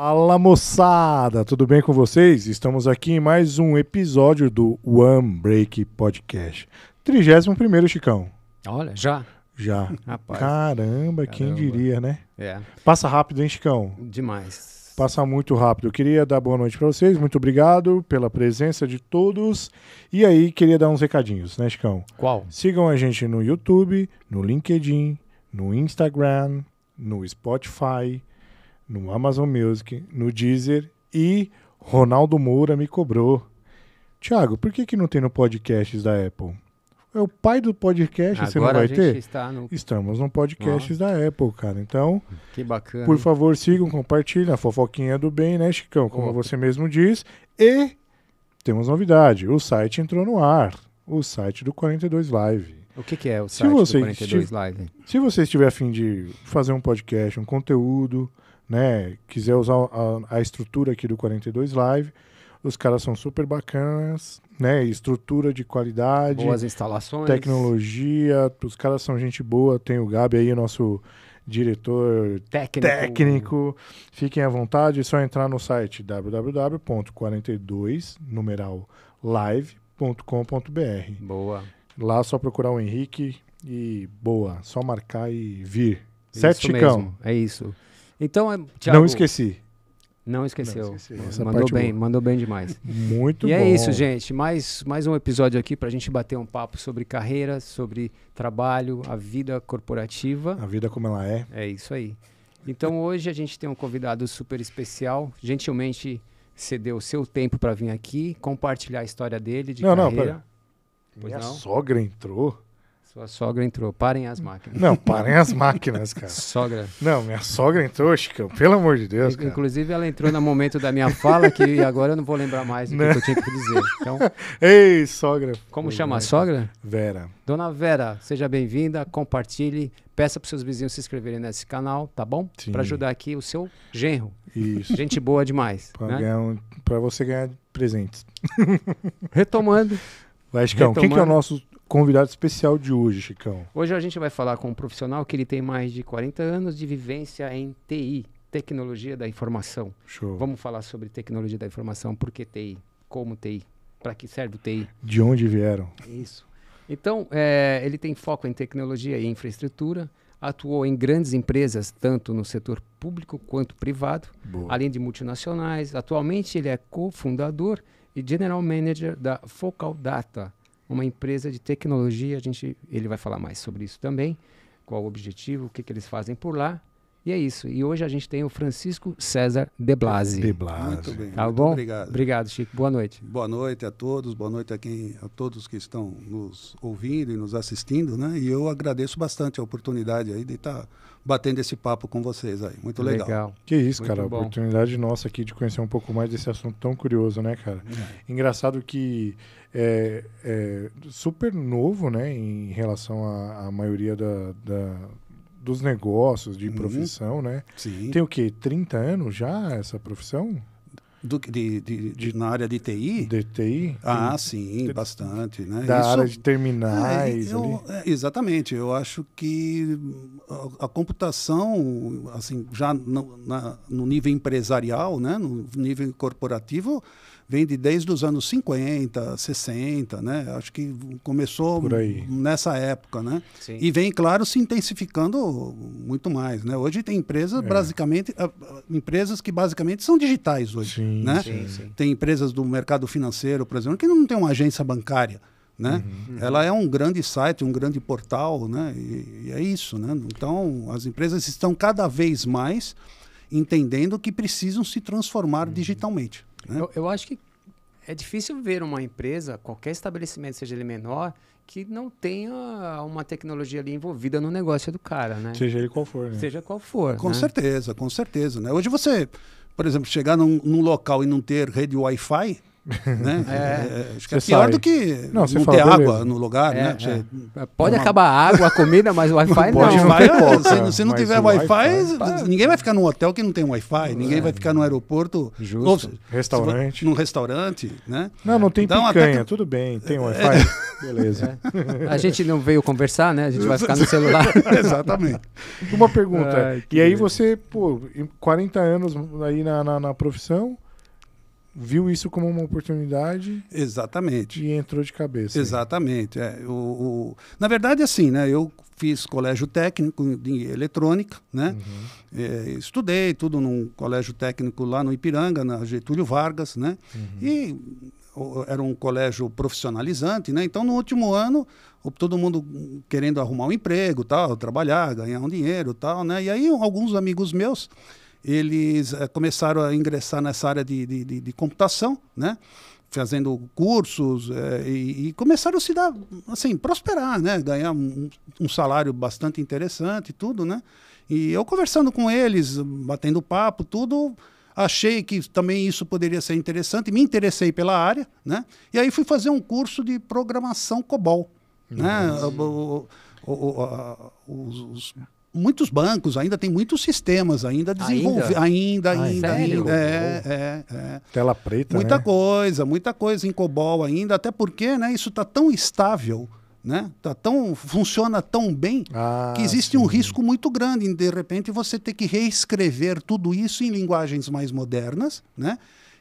Fala moçada, tudo bem com vocês? Estamos aqui em mais um episódio do One Break Podcast. 31 Chicão. Olha, já? Já. Rapaz. Caramba, Caramba. quem diria, né? É. Passa rápido, hein, Chicão? Demais. Passa muito rápido. Eu queria dar boa noite para vocês, muito obrigado pela presença de todos. E aí, queria dar uns recadinhos, né, Chicão? Qual? Sigam a gente no YouTube, no LinkedIn, no Instagram, no Spotify no Amazon Music, no Deezer e Ronaldo Moura me cobrou. Tiago, por que, que não tem no podcast da Apple? É o pai do podcast, Agora você não vai a gente ter? Está no... Estamos no podcast da Apple, cara. Então, que bacana. Por favor, sigam, compartilhem. A fofoquinha do bem, né, Chicão? Como você mesmo diz. E temos novidade: o site entrou no ar. O site do 42 Live. O que, que é o site do 42 Live? Se você estiver afim de fazer um podcast, um conteúdo né, quiser usar a, a estrutura aqui do 42 Live, os caras são super bacanas, né? Estrutura de qualidade. Boas instalações. Tecnologia. Os caras são gente boa. Tem o Gabi aí, nosso diretor técnico. técnico. Fiquem à vontade. É só entrar no site www.42 numerallivecombr live.com.br. Boa. Lá é só procurar o Henrique e boa. Só marcar e vir. Certo, Chicão? É isso. Então, é, Thiago, não esqueci. Não esqueceu. Não esqueci. mandou bem, boa. mandou bem demais. Muito e é bom. E é isso, gente. Mais, mais um episódio aqui para a gente bater um papo sobre carreira, sobre trabalho, a vida corporativa. A vida como ela é. É isso aí. Então hoje a gente tem um convidado super especial, gentilmente cedeu o seu tempo para vir aqui compartilhar a história dele de não, carreira. Não, pera. Minha não? sogra entrou. Sua sogra entrou, parem as máquinas. Não, parem as máquinas, cara. sogra. Não, minha sogra entrou, Chicão, pelo amor de Deus. Cara. Inclusive, ela entrou no momento da minha fala que agora eu não vou lembrar mais do que, né? que eu tinha que dizer. Então, Ei, sogra. Como Ei, chama a sogra? Vera. Dona Vera, seja bem-vinda, compartilhe, peça para seus vizinhos se inscreverem nesse canal, tá bom? Para ajudar aqui o seu genro. Isso. Gente boa demais. Para né? um, você ganhar presentes. Retomando. Vai, Chicão, o que é o nosso convidado especial de hoje, Chicão? Hoje a gente vai falar com um profissional que ele tem mais de 40 anos de vivência em TI, tecnologia da informação. Show. Vamos falar sobre tecnologia da informação, por que TI, como TI, para que serve o TI. De onde vieram. Isso. Então, é, ele tem foco em tecnologia e infraestrutura, atuou em grandes empresas, tanto no setor público quanto privado, Boa. além de multinacionais. Atualmente, ele é cofundador e general manager da Focal Data, uma empresa de tecnologia. A gente, ele vai falar mais sobre isso também, qual o objetivo, o que, que eles fazem por lá. E é isso. E hoje a gente tem o Francisco César De Blasi. De Blasi. Muito bem. Tá muito bom? Obrigado. Obrigado, Chico. Boa noite. Boa noite a todos. Boa noite a quem, a todos que estão nos ouvindo e nos assistindo, né? E eu agradeço bastante a oportunidade aí de estar tá batendo esse papo com vocês aí. Muito legal. legal. Que isso, muito cara. Bom. Oportunidade nossa aqui de conhecer um pouco mais desse assunto tão curioso, né, cara? É. Engraçado que é, é, super novo, né, em relação à maioria da, da dos negócios, de uhum. profissão, uhum. né? Sim. Tem o quê? 30 anos já essa profissão? Do, de, de, de, na área de TI? De TI? Ah, de, sim, bastante. Né? Da Isso, área de terminais. É, eu, é, exatamente. Eu acho que a, a computação, assim, já no, na, no nível empresarial, né, no nível corporativo, vem de desde os anos 50, 60, né? Acho que começou nessa época, né? Sim. E vem, claro, se intensificando muito mais, né? Hoje tem empresas, é. basicamente, empresas que basicamente são digitais hoje, sim, né? É. Sim, tem empresas do mercado financeiro, por exemplo, que não tem uma agência bancária. Né? Uhum. uhum. Ela é um grande site, um grande portal, né? E, e é isso, né? Então, as empresas estão cada vez mais entendendo que precisam se transformar uhum. digitalmente. Né? Eu, eu acho que é difícil ver uma empresa, qualquer estabelecimento, seja ele menor, que não tenha uma tecnologia ali envolvida no negócio do cara, né? Seja ele qual for. Né? Seja qual for. Com né? certeza, com certeza. Né? Hoje você, por exemplo, chegar num, num local e não ter rede Wi-Fi, né? É. É, é, acho que é pior do que não, não ter água no lugar, é, né? É. Pode uma... acabar a água, a comida, mas o Wi-Fi não. Pode, não. Vai, se, se, não mas tiver Wi-Fi, wi é ninguém vai ficar num hotel que não tem Wi-Fi, ninguém vai ficar num aeroporto. Justo. Ou, restaurante. Num restaurante, né? Não, não tem então, picanha, que... tudo bem, tem Wi-Fi, beleza. A gente não veio conversar, né? A gente vai ficar no celular. Exatamente. Uma pergunta, Ai, e aí você, pô, 40 anos aí na, na, na profissão viu isso como uma oportunidade. Exatamente. E entrou de cabeça. Exatamente. É, o, o... Na verdade, assim, né? Eu fiz colégio técnico de eletrônica, né? Uhum. É, estudei tudo num colégio técnico lá no Ipiranga, na Getúlio Vargas, né? Uhum. E o, era um colégio profissionalizante, né? Então, no último ano, todo mundo querendo arrumar um emprego, tal, trabalhar, ganhar um dinheiro, tal, né? E aí, alguns amigos meus eles é, começaram a ingressar nessa área de, de, de, de computação, né? fazendo cursos é, e, e, começaram a se dar, assim, prosperar, né? ganhar um, um salário bastante interessante e tudo, né? E eu conversando com eles, batendo papo, tudo, achei que também isso poderia ser interessante, me interessei pela área, né? E aí fui fazer um curso de programação COBOL, né? O, o, o, os, os muitos bancos ainda tem muitos sistemas ainda desenvolvidos. ainda ainda ainda, ah, ainda é, é, é, tela preta muita né? coisa muita coisa em COBOL ainda até porque né isso está tão estável né tá tão funciona tão bem ah, que existe sim. um risco muito grande em de repente você ter que reescrever tudo isso em linguagens mais modernas né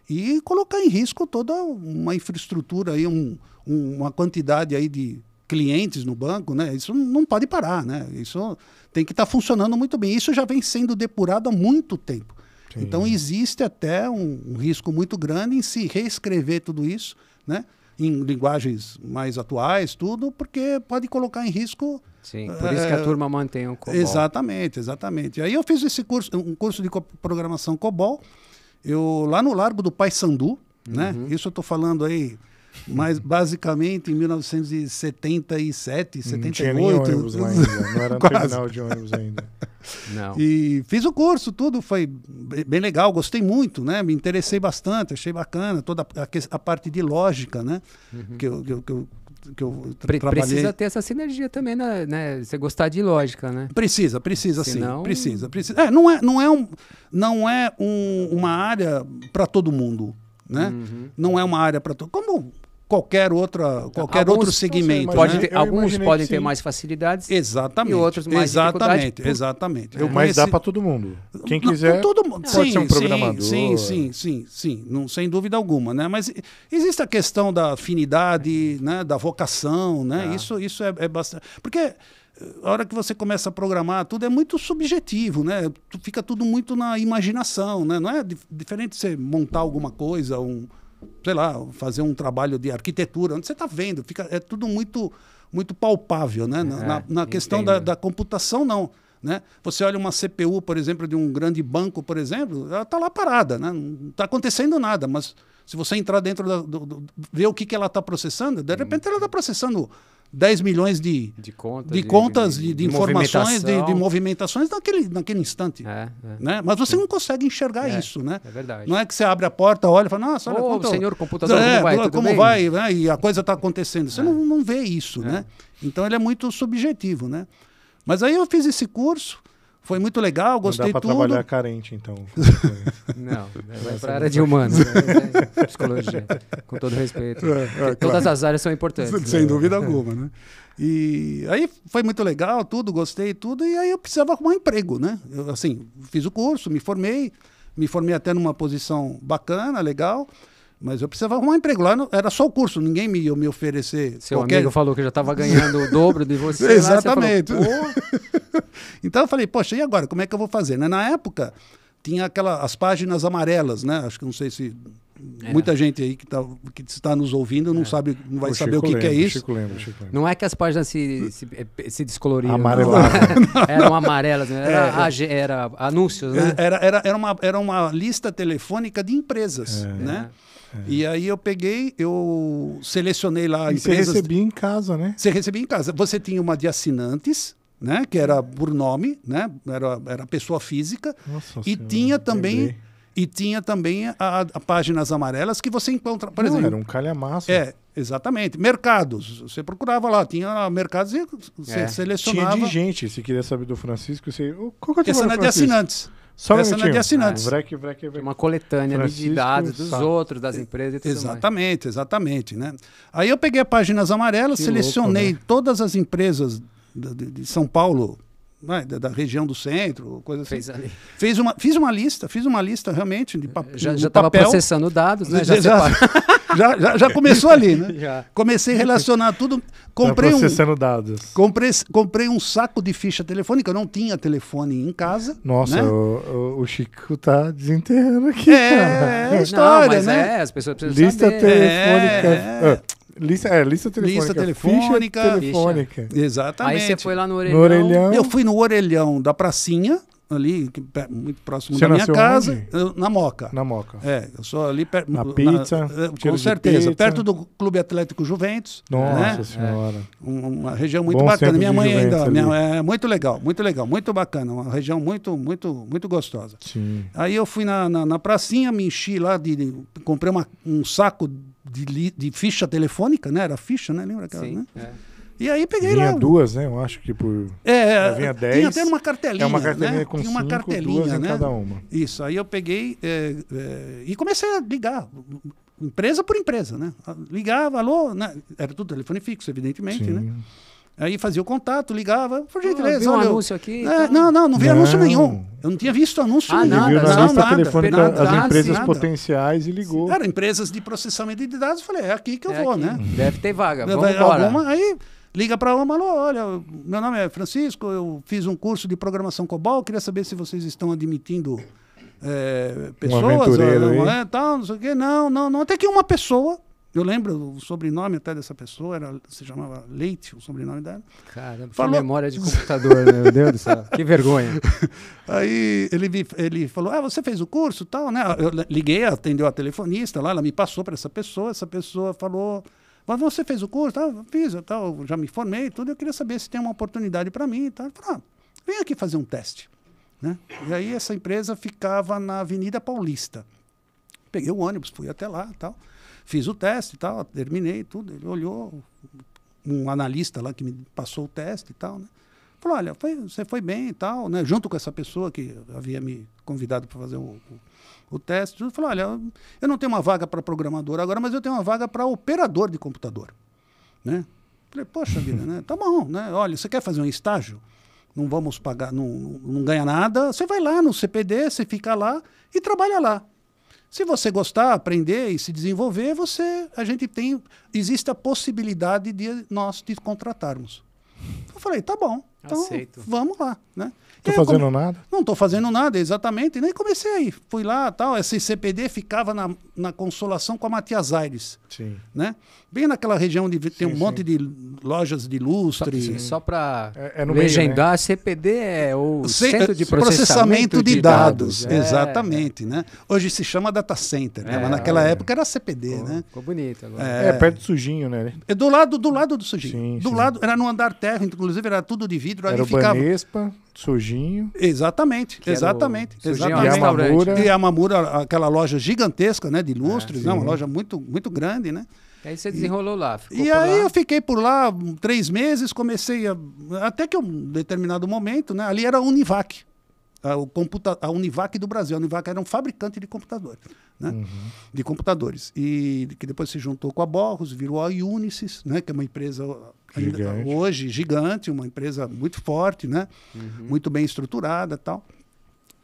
e colocar em risco toda uma infraestrutura aí um, uma quantidade aí de clientes no banco, né? Isso não pode parar, né? Isso tem que estar tá funcionando muito bem. Isso já vem sendo depurado há muito tempo. Sim. Então existe até um, um, risco muito grande em se reescrever tudo isso, né? Em linguagens mais atuais, tudo, porque pode colocar em risco. Sim, eh, por é, isso que a turma mantém o COBOL. Exatamente, exatamente. Aí eu fiz esse curso, um curso de programação COBOL, eu lá no Largo do Pai Sandu, né? Uhum. Isso eu estou falando aí mas basicamente em 1977, 78. Não tinha ônibus lá ainda, não era terminal de ônibus ainda. Não. E fiz o curso, tudo foi bem legal, gostei muito, né? Me interessei bastante, achei bacana toda a, a parte de lógica, né? Uhum. Que eu, que eu, que eu que eu Pre trabalhei. Precisa ter essa sinergia também, na, né? Você gostar de lógica, né? Precisa, precisa Senão... sim. Precisa, precisa. É, não é, não é, um, não é um, uma área para todo mundo, né? Uhum. Não é uma área para todo como qualquer outra qualquer alguns, outro segmento. Né? Pode né? ter, alguns podem ter mais facilidades. Exatamente. E outros mais Exatamente, exatamente. É. Eu Mas conheci... dá para todo mundo. Quem quiser. Todo mundo. Pode ser um programador. Sim, sim, sim, sim, Não, sem dúvida alguma, né? Mas existe a questão da afinidade, né? da vocação, né? Ah. Isso, isso é, é bastante. Porque eh, a hora que você começa a programar, tudo é muito subjetivo, né? Fica tudo muito na imaginação, né? Não é diferente você montar alguma coisa, um sei lá, fazer um trabalho de arquitetura, onde você está vendo, fica, é tudo muito, muito palpável, né? Na, é, na, na questão da, da, computação, não. Né? Você olha uma CPU, por exemplo, de um grande banco, por exemplo, ela está lá parada, né? não está acontecendo nada, mas se você entrar dentro da, do, do, ver o que, que ela está processando, de uhum. repente ela está processando 10 milhões de, de, conta, de, de contas, de, de informações, De, movimentações naquele, naquele instante. É, é. Né? Mas você não consegue enxergar é, isso, né? É verdade. Não é que você abre a porta, olha e fala, nossa, olha Ô, quanto... senhor computador, é, como vai? Como vai né? E a coisa está acontecendo. Você é. não, não vê isso, é. né? Então ele é muito subjetivo, né? Mas aí eu fiz esse curso, foi muito legal, gostei tudo. Não dá pra trabalhar carente, então. não, vai para é área de humanos, né? É psicologia, com todo respeito. É, é, claro. Todas as áreas são importantes. Sem né? dúvida alguma, né? E aí foi muito legal, tudo, gostei, tudo. E aí eu precisava arrumar um emprego, né? Eu, assim, fiz o curso, me formei, me formei até numa posição bacana, legal. Mas eu precisava arrumar um emprego. Lá era só o curso, ninguém me, me oferecer. Seu qualquer... amigo falou que já estava ganhando o dobro de você. Exatamente. Lá, você falou, então eu falei, poxa, e agora? Como é que eu vou fazer? Né, na época, tinha aquela, as páginas amarelas, né? Acho que não sei se é. Muita gente aí que, está que está nos ouvindo não é. sabe, não vai o saber Chico o que, lembra, que é isso. Chico lembra, Chico lembra. Não é que as páginas se, se, é, se descoloriam. Amareladas. Eram amarelas, né? era, é. era anúncios, né? Era, era, era, uma, era uma lista telefônica de empresas, é. né? É. É. E aí eu peguei, eu selecionei lá e empresas. Você recebia em casa, né? Você recebia em casa. Você tinha uma de assinantes, né? Que era por nome, né? Era, era pessoa física. Nossa e senhora, tinha também. E tinha também a, a, páginas amarelas que você encontra. Por Não, exemplo, era um calhamaço. É, exatamente. Mercados. Você procurava lá, tinha mercados e você é. selecionava. Tinha de gente, se queria saber do Francisco, você. Qual que é o tipo Essa é de assinantes. Só um Essa é de assinantes. Ah, break, break, é break. Uma coletânea né, Francisco de dados dos Sá. outros, das empresas e Exatamente, mais. exatamente. Né? Aí eu peguei a Páginas Amarelas, que selecionei louco, né? todas as empresas de São Paulo, né, da, da, região do centro, coisa assim. Fez ali. Fez uma, fiz uma lista, fiz uma lista realmente de papel. Já estava processando dados, né? Já, já, já, já, já começou ali, né? Já. Comecei a relacionar tudo. Comprei processando um, dados. Comprei, comprei um saco de ficha telefônica, eu não tinha telefone em casa. Nossa, né? o, o, Chico tá desenterrando aqui. É, cara. é, é história, não, né? É, as pessoas precisam lista saber. Lista telefônica. É. Ah. Lista, é, lista telefônica. Lista telefônica. Ficha telefônica. Ficha. Exatamente. Aí você foi lá no orelhão. no orelhão. Eu fui no orelhão da pracinha, ali, muito próximo você da minha casa, na Moca. Na Moca. É, eu sou ali perto. Na pizza. Na, eh, com certeza, pizza. perto do Clube Atlético Juventus. Nossa né? Senhora. É, uma região muito Bom bacana. Minha mãe ainda. Minha, é muito legal, muito legal, muito bacana. Uma região muito, muito, muito gostosa. Sim. Aí eu fui na, na, na pracinha, me enchi lá de. de comprei uma, um saco de, li, de ficha telefônica, né? Era ficha, né? Lembra aquela, Sim, né? É. E aí peguei vinha lá. Vinha duas, né? Eu acho que por. É, é, é vinha dez. Tinha até é uma cartelinha. É uma cartelinha né? com tinha uma cinco, cartelinha, duas né? em cada uma. Isso. Aí eu peguei é, é, e comecei a ligar, empresa por empresa, né? Ligava, alô, né? era tudo telefone fixo, evidentemente, né? Sim. né? Aí fazia o contato, ligava, por ah, gentileza. Ah, olha, um anúncio aqui? É, então... Não, não, não vi não. anúncio nenhum. Eu não tinha visto anúncio ah, nenhum. Nada, viu não, lista nada, nada, as empresas nada. potenciais e ligou. Era empresas de processamento de dados, eu falei, é aqui que eu é vou, aqui. né? Deve ter vaga, vamos embora. aí liga para uma, alô, olha, meu nome é Francisco, eu fiz um curso de programação COBOL, queria saber se vocês estão admitindo é, pessoas, um ou, é, tal, não sei o quê. Não, não, não, até que uma pessoa eu lembro o sobrenome até dessa pessoa, era, se chamava Leite, o sobrenome dela. Caramba, falou... memória de computador, né? meu Deus do céu, que vergonha. Aí ele, ele falou, ah, você fez o curso tal, né? Eu liguei, atendeu a telefonista lá, ela me passou para essa pessoa, essa pessoa falou, mas você fez o curso? Ah, fiz, eu tal, já me formei tudo, eu queria saber se tem uma oportunidade para mim. Tal. Eu falei, ah, vem aqui fazer um teste. Né? E aí essa empresa ficava na Avenida Paulista. Peguei o ônibus, fui até lá tal. Fiz o teste e tal, terminei tudo. Ele olhou, um analista lá que me passou o teste e tal, né? Falou, olha, foi, você foi bem e tal, né? Junto com essa pessoa que havia me convidado para fazer o, o, o teste. Ele falou, olha, eu não tenho uma vaga para programador agora, mas eu tenho uma vaga para operador de computador, né? Falei, poxa vida, né? Tá bom, né? Olha, você quer fazer um estágio? Não vamos pagar, não, não ganha nada. Você vai lá no CPD, você fica lá e trabalha lá. Se você gostar, aprender e se desenvolver, você, a gente tem, existe a possibilidade de nós te contratarmos. Eu falei, tá bom. Então, Aceito. vamos lá, né? Tô aí, fazendo nada? Não tô fazendo nada, exatamente. E nem comecei aí. Fui lá tal. Esse CPD ficava na, na Consolação com a Matias Aires. Sim. Né? Bem naquela região de tem sim, um monte sim. de lojas de lustre. Só, só para é, é legendar, meio, né? CPD é o C Centro de é, Processamento, processamento de, de, Dados. dados. É. Exatamente, né? Hoje se chama Data Center, né? É. Mas naquela olha. época era CPD, ficou, né? Ficou bonito agora. É, perto do sujinho, né? É do lado do lado do sujinho. do lado, era no andar terra, inclusive era tudo de vidro Era ali ficava. Banespa, sujinho. Exatamente, que exatamente. O... exatamente. E a, Mamura. e a Mamura, aquela loja gigantesca, né? De lustres, é, né, uma loja muito, muito grande, né? E aí você desenrolou e, lá. e aí lá. eu fiquei por lá três meses, comecei a. Até que um determinado momento, né? Ali era a Univac a, o computa a Univac do Brasil. A Univac era um fabricante de computadores. Né? Uhum. De computadores. E que depois se juntou com a Borros, virou a Unisys, né? que é uma empresa ainda, gigante. hoje gigante, uma empresa muito forte, né? Uhum. muito bem estruturada tal.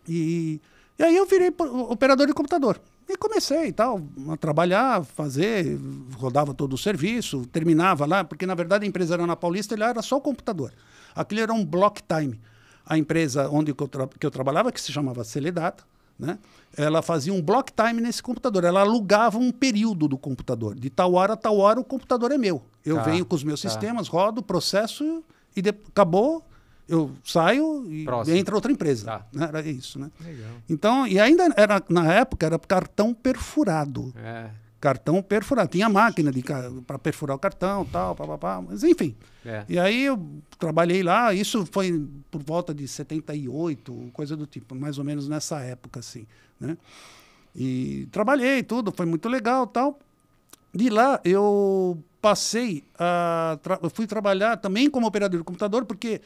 E, e aí eu virei operador de computador. E comecei tal, a trabalhar, fazer, rodava todo o serviço, terminava lá, porque na verdade a empresa era na Paulista, ele era só o computador. Aquilo era um block time a empresa onde que eu, que eu trabalhava, que se chamava Celedata, né? ela fazia um block time nesse computador. Ela alugava um período do computador. De tal hora a tal hora o computador é meu. Eu tá, venho com os meus tá. sistemas, rodo, processo e acabou, eu saio e Próximo. entra outra empresa. Tá. Né? Era isso, né? Legal. Então, e ainda era, na época era cartão perfurado. É cartão perfurado. Tinha máquina para perfurar o cartão, tal, papapá, mas enfim. É. E aí eu trabalhei lá, isso foi por volta de 78, coisa do tipo, mais ou menos nessa época, assim, né? E trabalhei tudo, foi muito legal, tal. De lá eu passei a eu fui trabalhar também como operador de computador, porque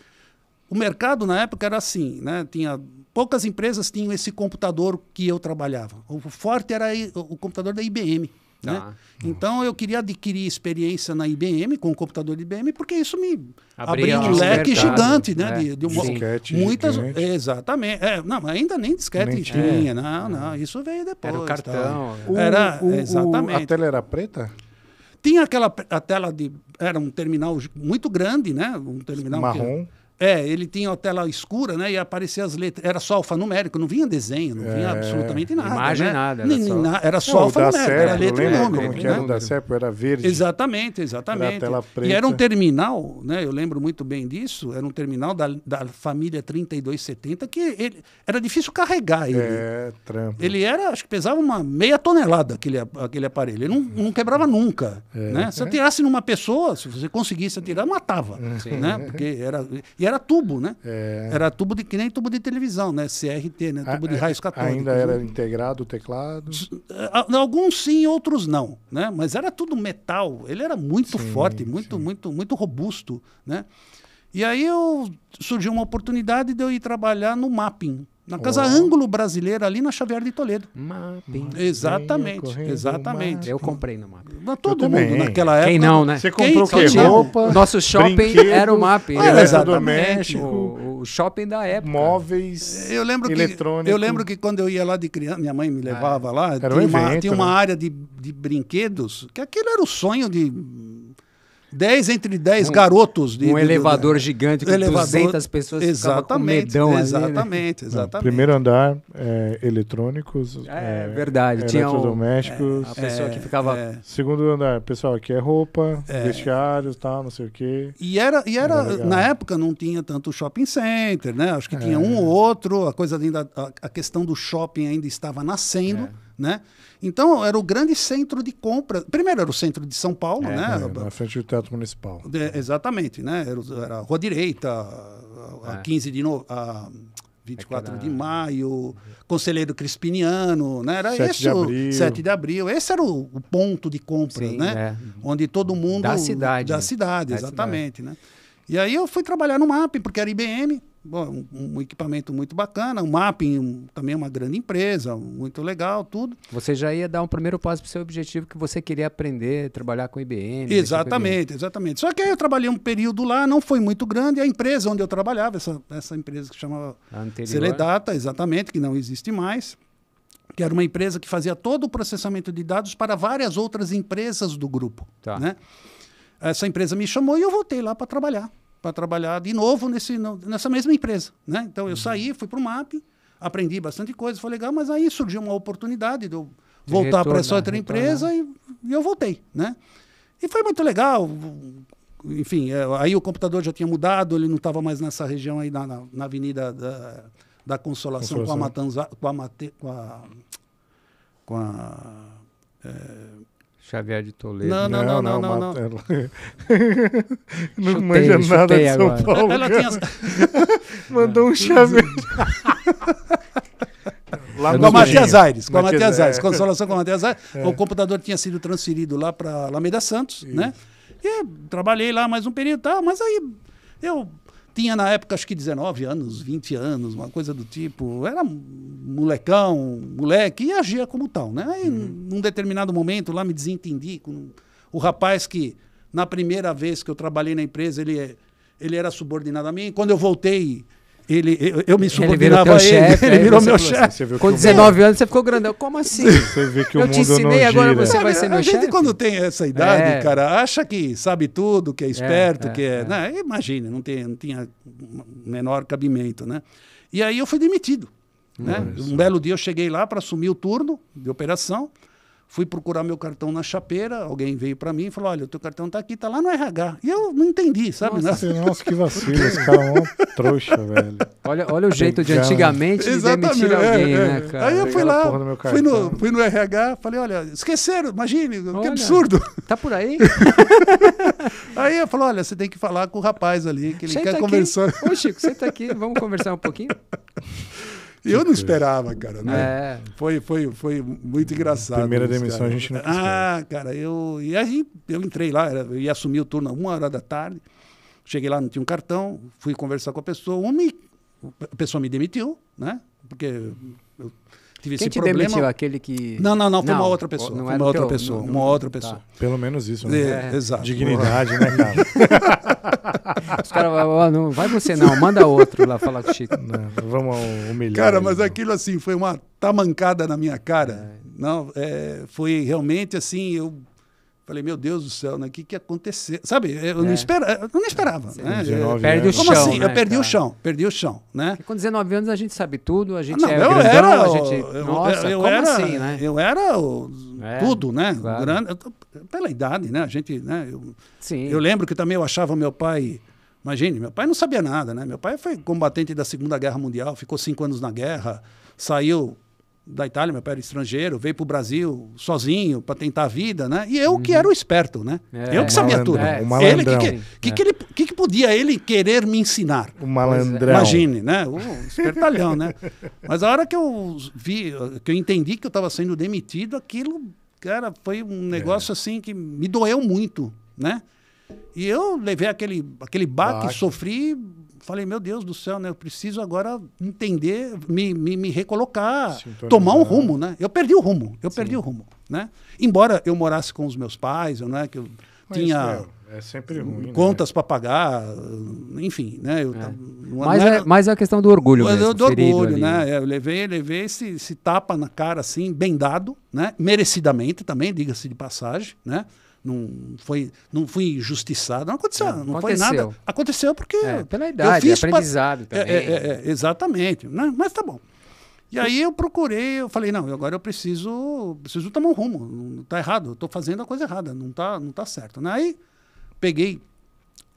o mercado na época era assim, né? Tinha poucas empresas tinham esse computador que eu trabalhava. O forte era o computador da IBM. Né? Tá. Né? Então eu queria adquirir experiência na IBM, com o computador de IBM, porque isso me Abria abriu um leque gigante, né, né? De, de uma, disquete muitas, gigante. Exatamente. É, não, ainda nem disquete nem tinha, é. não, não. Isso veio depois. Era o tá. cartão. É. era, o, exatamente. a tela era preta? Tinha aquela a tela de. Era um terminal muito grande, né? Um terminal. Marrom. Que, é, ele tinha a tela escura, né? E aparecia as letras. Era só alfanumérico, não vinha desenho, não vinha é, absolutamente nada. Imagem, né? nada. Era Nem, só, era só não, alfanumérico, era letra e número. Como que era um da era verde. Exatamente, exatamente. Era e era um terminal, né? Eu lembro muito bem disso, era um terminal da, da família 3270, que ele, era difícil carregar ele. É, trampo. Ele era, acho que pesava uma meia tonelada aquele, aquele aparelho. Ele não, não quebrava nunca. É, né? Se atirasse numa pessoa, se você conseguisse atirar, matava. Sim. Uhum. Né? Porque era. E era tubo, né? É... Era tubo de que nem tubo de televisão, né? CRT, né? Tubo a, de raios católicos. Ainda né? era né? integrado o teclado? Alguns sim, outros não, né? Mas era tudo metal. Ele era muito sim, forte, muito, sim. muito, muito robusto, né? E aí eu surgiu uma oportunidade de eu ir trabalhar no mapping, na Casa oh. Ângulo-Brasileira, ali na Xavier de Toledo. Mapping. Exatamente, exatamente. Eu comprei no Mapping. todo eu mundo também. naquela época. Quem não, né? Você comprou Quem, que? Roupa, Nosso shopping era o Mapping. Ah, é, era exatamente. O, o, shopping da época. Móveis, eu lembro eletrônicos. Eu lembro que quando eu ia lá de criança, minha mãe me levava ah, lá, tinha, um evento, uma, tinha, uma, né? área de, de brinquedos, que aquilo era o sonho de 10 entre 10 um, garotos. De, um de, elevador de, gigante com elevador, 200 pessoas exatamente, medão Exatamente, ali, né? exatamente. Não, primeiro andar, é, eletrônicos. É, é verdade. Eletrodomésticos. Tinha um, é, a pessoa que ficava... É, é. Segundo andar, pessoal, aqui é roupa, vestiários, tal, não sei o quê. E era, e era, era na época, não tinha tanto shopping center, né? Acho que tinha um ou outro, a coisa ainda... A, a questão do shopping ainda estava nascendo. Né? Então era o grande centro de compra. Primeiro era o centro de São Paulo, é, né? É, na frente do Teatro Municipal. É, exatamente, né? Era, era, a Rua Direita, a, a é. 15 de no, a 24 era... de maio, Conselheiro Crispiniano, né? Era 7 de abril. 7 de abril. Esse era o, o ponto de compra, Sim, né? É. Onde todo mundo da cidade, da né? cidade, da exatamente, cidade. né? E aí eu fui trabalhar no MAP, porque era IBM, bom, é um, um, equipamento muito bacana, um mapping um, também é uma grande empresa, muito legal, tudo. Você já ia dar um primeiro passo para o seu objetivo que você queria aprender, trabalhar com IBM. Exatamente, IBM. exatamente. Só que aí eu trabalhei um período lá, não foi muito grande, a empresa onde eu trabalhava, essa, essa empresa que chamava Celedata, exatamente, que não existe mais, que era uma empresa que fazia todo o processamento de dados para várias outras empresas do grupo. Tá. Né? Essa empresa me chamou e eu voltei lá para trabalhar para trabalhar de novo nesse, nessa mesma empresa. Né? Então eu uhum. saí, fui para o MAP, aprendi bastante coisa, foi legal, mas aí surgiu uma oportunidade de eu de voltar para essa outra empresa e, e, eu voltei. Né? E foi muito legal. Enfim, é, aí o computador já tinha mudado, ele não estava mais nessa região aí na, na, na Avenida da, da Consolação, Consolação, com a Matanza, com a, Mate, com a, com a é, Xavier de Toledo. Não, não, não, não, não. Não, não, não. não não manja nada de São agora. Paulo. Ela, ela as... Mandou um Xavier. lá com a Matias Aires, com a Matias Aires, consolação com a Matias Aires. É. O computador tinha sido transferido lá para Alameda Santos, né? Isso. né? E trabalhei lá mais um período, tá, mas aí eu tinha na época acho que 19 anos, 20 anos, uma coisa do tipo. Era molecão, moleque, e agia como tal, né? Aí, uhum. num determinado momento, lá me desentendi com o rapaz que, na primeira vez que eu trabalhei na empresa, ele, é, ele era subordinado a mim. Quando eu voltei ele, eu, eu me subordinava ele a ele, chefe, ele virou meu assim, chefe. com 19 anos você ficou grandão. Como assim? Você vê que eu mundo te ensinei, agora gira. você vai ser meu chefe. A gente quando tem essa idade, é. cara, acha que sabe tudo, que é, é esperto, é, que é, é... Né? Imagina, não, tem, não tinha menor cabimento, né? E aí eu fui demitido. Né? Um belo dia eu cheguei lá para assumir o turno de operação Fui procurar meu cartão na chapeira, alguém veio para mim e falou: olha, o teu cartão tá aqui, tá lá no RH. E eu não entendi, sabe? Né? Nossa, não. nossa que vacilo, esse cara é um trouxa, velho. Olha, olha o tá jeito de antigamente Exatamente, de demitir alguém, é, né, é. cara? Aí eu fui lá, fui no, fui no RH, falei: olha, esqueceram, imagine, olha, que absurdo. Tá por aí? aí eu falei: olha, você tem que falar com o rapaz ali, que ele senta quer aqui. conversar. Ô, Chico, senta aqui, vamos conversar um pouquinho. Eu não esperava, cara. Né? É. Foi, foi, foi muito engraçado. Primeira demissão cara. a gente não esperava. Ah, cara, eu. E aí eu entrei lá, eu ia assumir o turno uma hora da tarde. Cheguei lá, não tinha um cartão, fui conversar com a pessoa, a pessoa me demitiu, né? Porque eu tive Quem esse te problema. Demitiu, aquele que Não, não, não, foi não, uma outra pessoa, não foi uma outra teu, pessoa, não, uma outra tá. pessoa. Pelo menos isso, né? É, é Exato. Dignidade, né, cara? Os caras vão, não vai você não, manda outro lá falar com o Chico. Não, vamos humilhar. Cara, mas aquilo assim foi uma tamancada na minha cara. É. Não, é, foi realmente assim, eu Falei, meu Deus do céu, o né? que, que aconteceu? Sabe, eu, é. não, espera, eu não esperava. Sim, né? Assim? né perde o Como chão, assim? Né, eu perdi cara? o chão, perdi o chão. Né? com 19 anos a gente sabe tudo, a gente ah, não, é eu grandão, era, a gente. Eu, nossa, eu, era, assim, né? Eu era o, é, tudo, né? Claro. Grande, pela idade, né? A gente. Né? Eu, Sim. eu lembro que também eu achava meu pai. Imagine, meu pai não sabia nada, né? Meu pai foi combatente da Segunda Guerra Mundial, ficou cinco anos na guerra, saiu da Itália, meu pai era estrangeiro, veio para o Brasil sozinho para tentar a vida, né? E eu uhum. que era o esperto, né? É, eu que sabia tudo. o ele que, que, que, é. que ele que, que podia ele querer me ensinar? O malandrão. Imagine, né? O espertalhão, né? Mas a hora que eu vi, que eu entendi que eu estava sendo demitido, aquilo, cara, foi um é. negócio assim que me doeu muito, né? E eu levei aquele aquele baque, baque. sofri Falei, meu Deus do céu, né? Eu preciso agora entender, me, me, me recolocar, tomar um rumo, né? Eu perdi o rumo, eu Sim. perdi o rumo, né? Embora eu morasse com os meus pais, eu, né, que eu Mas tinha é sempre ruim, né? contas né? para pagar, enfim, né? Eu, é. mas, era, é, mas é a questão do orgulho mas mesmo. Do orgulho, ali. né? É, eu levei, levei esse, esse tapa na cara, assim, bem dado, né? Merecidamente também, diga-se de passagem, né? não foi, não fui injustiçado. Não aconteceu, não, não aconteceu. foi nada. Aconteceu porque. É, pela idade, eu é fiz aprendizado pra... É, é, também. É, é, exatamente. Né? Mas tá bom. E aí eu procurei, eu falei, não, agora eu preciso, preciso tomar um rumo. Tá errado, eu tô fazendo a coisa errada, não tá, não tá certo. Né? Aí peguei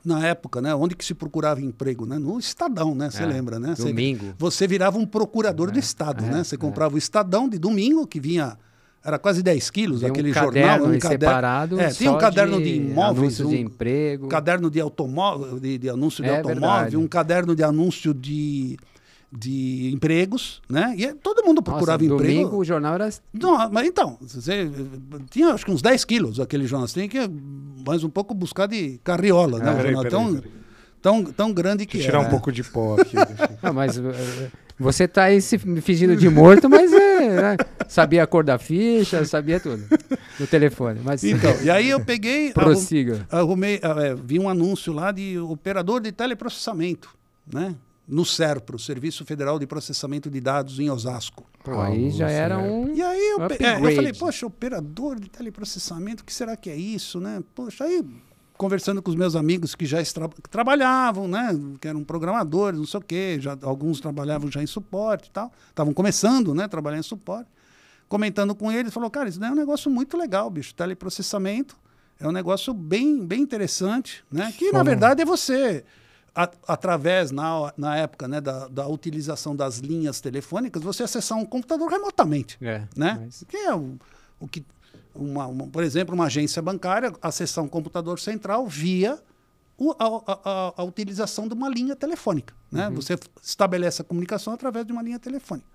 na época, né? Onde que se procurava emprego, né? No Estadão, né? Você é, lembra, né? Domingo. Você, você virava um procurador é, do Estado, é, né? Você comprava o Estadão de domingo, que vinha era quase 10 quilos, aquele um jornal. Um caderno separado. É, tinha um caderno de, de imóveis. De um emprego. caderno de automóvel, de, de anúncio de é automóvel, verdade. um caderno de anúncio de de empregos, né? E é, todo mundo procurava Nossa, emprego. o jornal era. Não, mas então, você tinha acho que uns 10 quilos aquele jornal. Você tem que mais um pouco buscar de carriola, né? ah, Peraí, peraí, tão, peraí. tão, Tão, grande que Deixa Tirar um pouco de pó aqui. Não, mas eh, eh, você está aí se fingindo de morto, mas é né? sabia a cor da ficha, sabia tudo. No telefone. Mas... Então, e aí eu peguei. Prossiga. Arrumei, ah, é, vi um anúncio lá de operador de teleprocessamento, né? No SERPRO, Serviço Federal de Processamento de Dados em Osasco. Pô, aí Nossa, já era um. E aí eu, é, eu falei, poxa, operador de teleprocessamento, o que será que é isso, né? Poxa, aí conversando com os meus amigos que já estra... que trabalhavam, né? Que eram programadores, não sei o quê. Já, alguns trabalhavam já em suporte e tal. Estavam começando, né? Trabalhar em suporte. Comentando com eles, falou, cara, isso é um negócio muito legal, bicho. Teleprocessamento é um negócio bem, bem interessante, né? Que, na né? verdade, é você... através, na, na época, né, da, da utilização das linhas telefônicas, você acessar um computador remotamente. É, né? Mas... Que é o, o que uma, uma, por exemplo, uma agência bancária acessar um computador central via o, a, a, a, utilização de uma linha telefônica. Né? Uhum. Você estabelece a comunicação através de uma linha telefônica.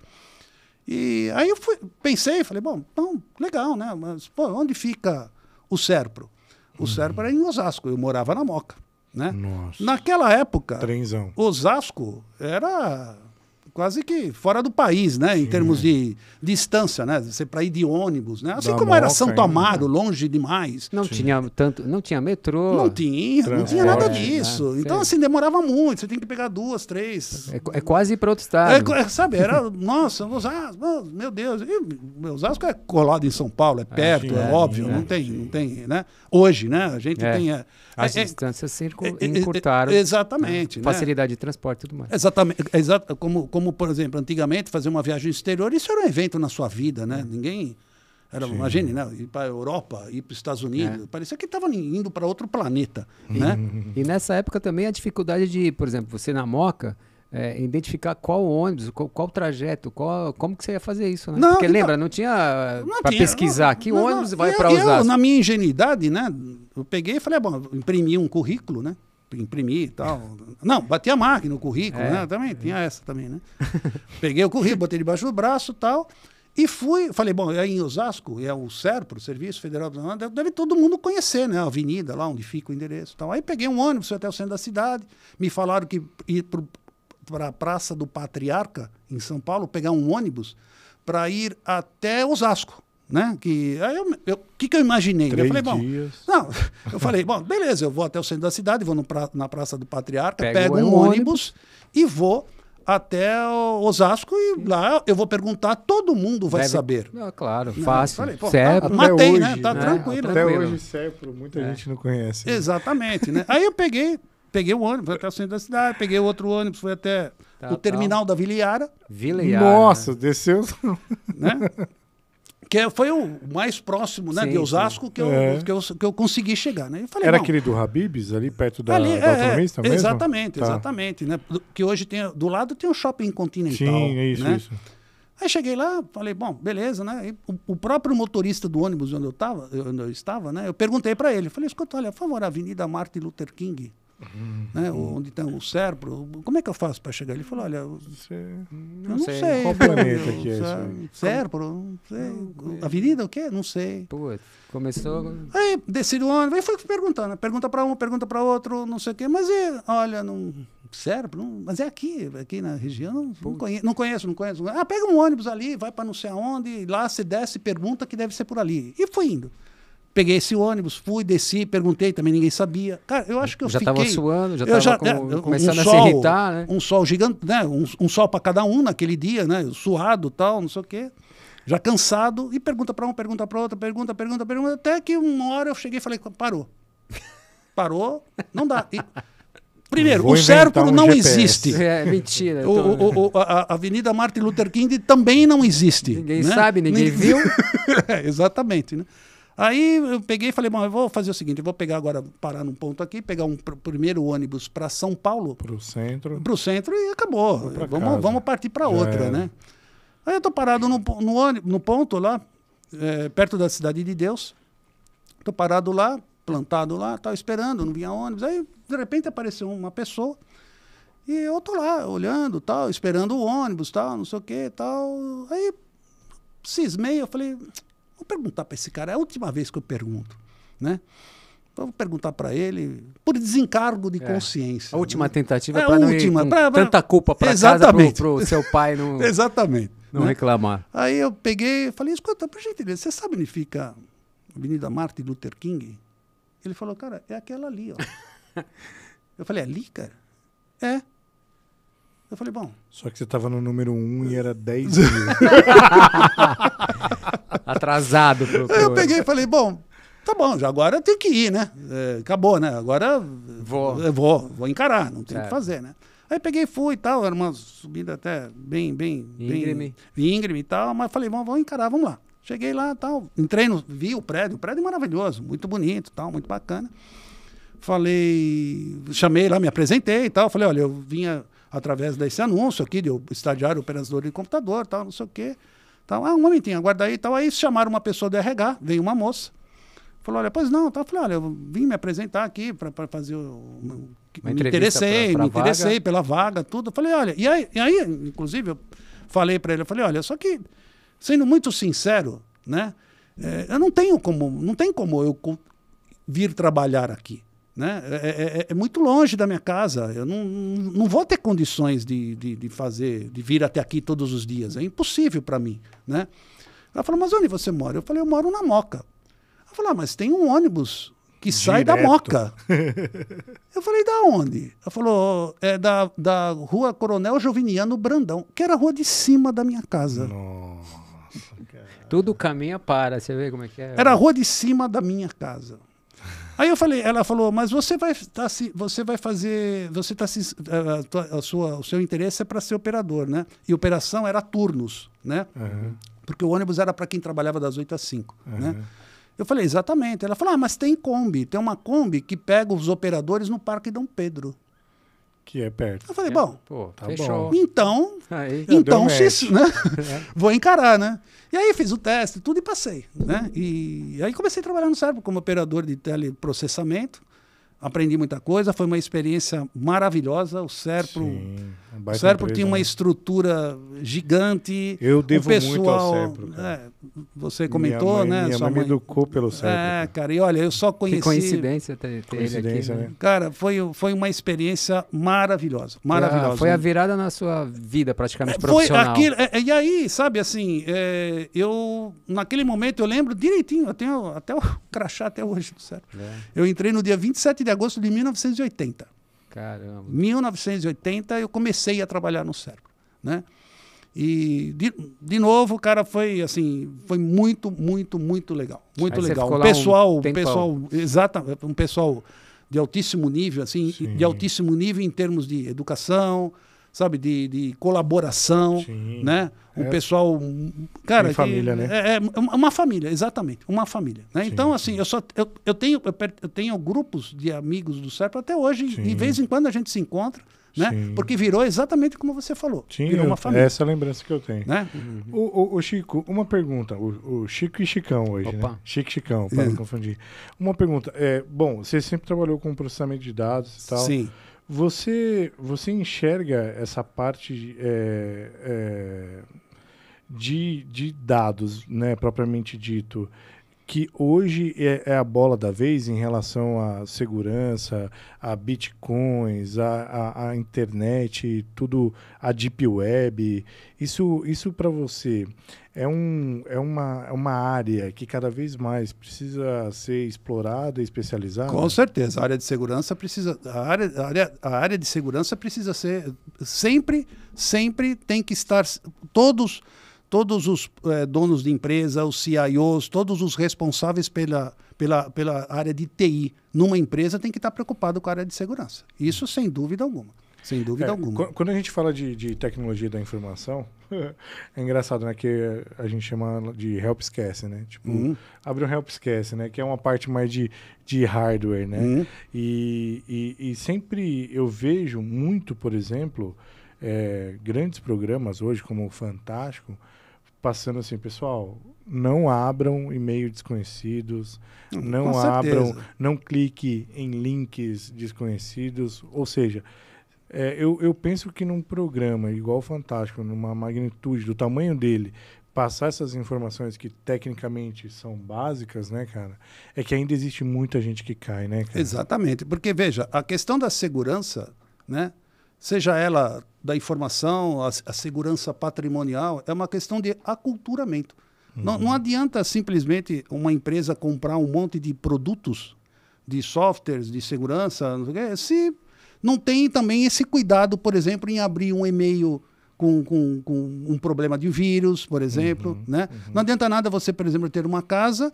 E aí eu fui, pensei, falei, bom, bom então, legal, né? Mas pô, onde fica o Serpro? O uhum. Serpro era em Osasco, eu morava na Moca. Né? Nossa. Naquela época, Trenzão. Osasco era quase que fora do país, né? Sim. Em termos de distância, né? Você para ir de ônibus, né? Assim da como era Santo Amaro, né? longe demais. Não Sim. tinha tanto, não tinha metrô. Não tinha, Transporte, não tinha nada disso. Né? Então assim demorava muito. Você tem que pegar duas, três. É, é quase ir para outro estado. É, é, sabe? Era nossa, Osasco, meu Deus. E, Osasco é colado em São Paulo, é, é perto, é, é, óbvio, não é, tem, não tem, né? Hoje, né? A gente tem as é, é, distâncias se é, é, encurtaram. Né, exatamente. Né? Facilidade de transporte e tudo mais. Exatamente. Exato, como, como, por exemplo, antigamente fazer uma viagem exterior, isso era um evento na sua vida, né? Ninguém. Era, imagine, né? Ir para a Europa, ir para os Estados Unidos. É. Parecia que estava indo para outro planeta. Né? E nessa época também a dificuldade de, por exemplo, você na Moca é, identificar qual ônibus, qual, qual trajeto, qual, como que você ia fazer isso, né? Não, Porque então, lembra, não, tinha para pesquisar não, que não, ônibus vai para usar. na minha ingenuidade, né, eu peguei e falei, ah, bom, imprimi um currículo, né? Imprimir e tal. Não, bati a máquina no currículo, é, né? Também é. tinha essa também, né? Peguei o currículo, botei debaixo do braço e tal. E fui, falei, bom, é em Osasco, é o SERPRO, Serviço Federal do deve, deve todo mundo conhecer, né? A avenida lá onde fica o endereço e tal. Aí peguei um ônibus até o centro da cidade, me falaram que ir pro, para a Praça do Patriarca, em São Paulo, pegar um ônibus para ir até Osasco. Né? Que aí eu, o que, que eu imaginei? Três eu falei, bom, dias. não, eu falei, bom, beleza, eu vou até o centro da cidade, vou pra, na Praça do Patriarca, pego um, um ônibus, ônibus e vou até Osasco e lá eu vou perguntar, todo mundo vai Deve... saber. Ah, claro, não, fácil. Falei, pô, tá, matei, né? hoje, né? Tá né? tranquilo. Até hoje serve, muita é. gente não conhece. Né? Exatamente, né? Aí eu peguei, Peguei o ônibus, fui até o centro da cidade, peguei outro ônibus, fui até tá, o terminal tá. da Vila Iara. Vila Iara. Nossa, né? desceu. Né? Que é, foi o mais próximo né, sim, de Osasco que eu, é. que eu, que, eu, que eu consegui chegar. Né? Eu falei, Era não, aquele do Habibs, ali perto da, ali, da é, é, também? Exatamente, tá. exatamente. Né? Que hoje tem, do lado tem um shopping continental. Sim, é isso, né? isso. Aí cheguei lá, falei, bom, beleza, né? E o, o próprio motorista do ônibus onde eu, tava, onde eu estava, né? Eu perguntei para ele, falei, escuta, olha, por favor, Avenida Martin Luther King, Uhum. Né? Onde tem tá o cérebro? Como é que eu faço para chegar? Ele falou: Olha, você... eu não, não sei. sei. Qual planeta que é isso? Cérebro? Não sei. Avenida? O quê? Não sei. Putz, começou. Aí do ônibus, Aí foi perguntando: né? pergunta para um, pergunta para outro, não sei o quê. Mas e, olha, não. Cérebro? Não... Mas é aqui, aqui na região. Não, conheço, não conheço, não conheço. Ah, pega um ônibus ali, vai para não sei aonde, lá se desce, pergunta que deve ser por ali. E foi indo. Peguei esse ônibus, fui, desci, perguntei, também ninguém sabia. Cara, eu acho que eu já estava suando, já estava com, é, começando um sol, a se irritar, né? Um sol gigante, né? Um, um sol para cada um naquele dia, né? Suado, tal, não sei o quê. Já cansado e pergunta para um, pergunta para outro, pergunta, pergunta, pergunta, até que uma hora eu cheguei e falei, parou. Parou, não dá. E, Primeiro, o cérebro um não GPS. existe. É, é mentira. O, então, o, né? o, a Avenida Martin Luther King também não existe. Ninguém né? sabe, ninguém viu. é, exatamente. Né? Aí eu peguei e falei, bom, eu vou fazer o seguinte, eu vou pegar agora, parar num ponto aqui, pegar um pr primeiro ônibus para São Paulo. Para o centro. Para o centro e acabou. Vamos, vamos partir para outra, é. né? Aí eu tô parado no, no, ônibus, no ponto lá, é, perto da Cidade de Deus. tô parado lá, plantado lá, tava esperando, não vinha ônibus. Aí, de repente, apareceu uma pessoa e eu tô lá, olhando, tal, esperando o ônibus, tal, não sei o que, tal. Aí, cismei, eu falei Vou perguntar para esse cara, é a última vez que eu pergunto, né? vou perguntar para ele, por desencargo de é. consciência. A última né? tentativa é para não última, ir pra, pra... tanta culpa para casa, para o seu pai não, Exatamente, não né? reclamar. Aí eu peguei e falei, escuta, por gentileza, você sabe onde fica Avenida Marte Luther King? Ele falou, cara, é aquela ali, ó. eu falei, é ali, cara? É. Eu falei, bom... Só que você estava no número 1 um e era 10 mil atrasado. Pro, pro... Eu peguei e falei, bom, tá bom, já agora tem que ir, né? É, acabou, né? Agora vou. Eu vou, vou encarar, não tem o que é. fazer, né? Aí peguei e fui e tal, era uma subida até bem, bem... Íngreme. Bem, íngreme e tal, mas falei, vamos, vamos encarar, vamos lá. Cheguei lá e tal, entrei, no, vi o prédio, o prédio é maravilhoso, muito bonito tal, muito bacana. Falei, chamei lá, me apresentei e tal, falei, olha, eu vinha através desse anúncio aqui de estagiário operador de computador tal, não sei o quê. Então, ah, um momentinho aguarda guarda aí e tal. Aí chamaram uma pessoa do RH, veio uma moça. Falou, olha, pois não, tá? Eu falei, olha, eu vim me apresentar aqui para fazer o. Uma me interessei, pra, pra me vaga. interessei pela vaga, tudo. falei, olha, e aí, e aí inclusive, eu falei para ele, eu falei, olha, só que, sendo muito sincero, né? É, eu não tenho como, não tem como eu vir trabalhar aqui. Né? É, é, é, é, muito longe da minha casa. Eu não, não vou ter condições de, de, de fazer, de vir até aqui todos os dias. É impossível para mim. Né? Ela falou, mas onde você mora? Eu falei, eu moro na Moca. Ela falou, ah, mas tem um ônibus que Direto. sai da Moca. eu falei, da onde? Ela falou, é da, da rua Coronel Joviniano Brandão, que era a rua de cima da minha casa. Nossa, cara. Tudo caminha para, você vê como é que é. Era a rua de cima da minha casa. Aí eu falei, ela falou, mas você vai tá, se, você vai fazer, você tá se, eh, a, a sua, o seu interesse é para ser operador, né? E operação era turnos, né? Uhum. Porque o ônibus era para quem trabalhava das 8 às 5, uhum. né? Eu falei, exatamente. Ela falou, ah, mas tem Kombi. Tem uma Kombi que pega os operadores no Parque Dom Pedro. Que é perto. Eu falei, é, bom, Pô, tá fechou. bom. então, Aí, então se, né? É. vou encarar, né? E aí fiz o teste, tudo e passei, né? E aí comecei a trabalhar no Serpa como operador de teleprocessamento. Aprendi muita coisa, foi uma experiência maravilhosa. O Serpro Sim. Um o Serpro tinha uma né? estrutura gigante. Eu devo pessoal, muito ao é, você comentou, minha mãe, né? Minha sua mãe, mãe me educou pelo Serpro. É, cara, e olha, eu só conheci... Que coincidência ter, ter coincidência, ele aqui. Né? né? Cara, foi, foi uma experiência maravilhosa, maravilhosa. Ah, foi né? a virada na sua vida, praticamente, é, profissional. Aquilo, é, é, e aí, sabe, assim, é, eu, naquele momento, eu lembro direitinho, eu tenho até o crachá até hoje do Serpro. É. Eu entrei no dia 27 de agosto de 1980. Caramba. 1980 eu comecei a trabalhar no cérebro, né? E de, de novo, cara, foi assim, foi muito, muito, muito legal, muito Aí legal. Um pessoal, um pessoal, exatamente, um pessoal de altíssimo nível, assim, Sim. de altíssimo nível em termos de educação, sabe, de, de colaboração, Sim. né? o é. pessoal, cara, família, né? É, é, uma família, exatamente, uma família. Né? Sim. Então, assim, eu só eu, eu tenho eu, tenho grupos de amigos do CERPRO até hoje, Sim. de vez em quando a gente se encontra. Né? Porque virou exatamente como você falou. Sim, virou uma família. Essa é a lembrança que eu tenho. Né? Uhum. O, o, o, Chico, uma pergunta. O, o, Chico e Chicão hoje, né? Opa. né? Chico e Chicão, para não confundir. Uma pergunta. É, bom, você sempre trabalhou com processamento de dados e tal. Sim. Você, você enxerga essa parte é, é, de, de dados, né, propriamente dito? que hoje é, é, a bola da vez em relação à segurança, a bitcoins, a, a, a internet, tudo, a deep web. Isso, isso para você é, um, é, uma, é uma área que cada vez mais precisa ser explorada e especializada? Com certeza. A área de segurança precisa. A área, a área, a área de segurança precisa ser. Sempre, sempre tem que estar. Todos todos os eh, donos de empresa, os CIOs, todos os responsáveis pela, pela, pela área de TI numa empresa tem que estar preocupado com a área de segurança. Isso sem dúvida alguma. Sem dúvida é, alguma. Quando a gente fala de, de tecnologia da informação, é engraçado, né? Que a gente chama de help esquece, né? Tipo, uhum. abre um help esquece, né? Que é uma parte mais de, de hardware, né? Uhum. E, e, e, sempre eu vejo muito, por exemplo, é, grandes programas hoje, como o Fantástico, passando assim, pessoal, não abram e-mail desconhecidos, não Com abram, certeza. não clique em links desconhecidos, ou seja, é, eu, eu penso que num programa igual o Fantástico, numa magnitude do tamanho dele, passar essas informações que tecnicamente são básicas, né, cara? É que ainda existe muita gente que cai, né, cara? Exatamente, porque veja, a questão da segurança, né? seja ela da informação, a, a segurança patrimonial, é uma questão de aculturamento. Uhum. Não, não uhum. adianta simplesmente uma empresa comprar um monte de produtos, de softwares, de segurança, não quê, se não tem também esse cuidado, por exemplo, em abrir um e-mail com, com, com um problema de vírus, por exemplo. Uhum, né? Uhum. Não adianta nada você, por exemplo, ter uma casa,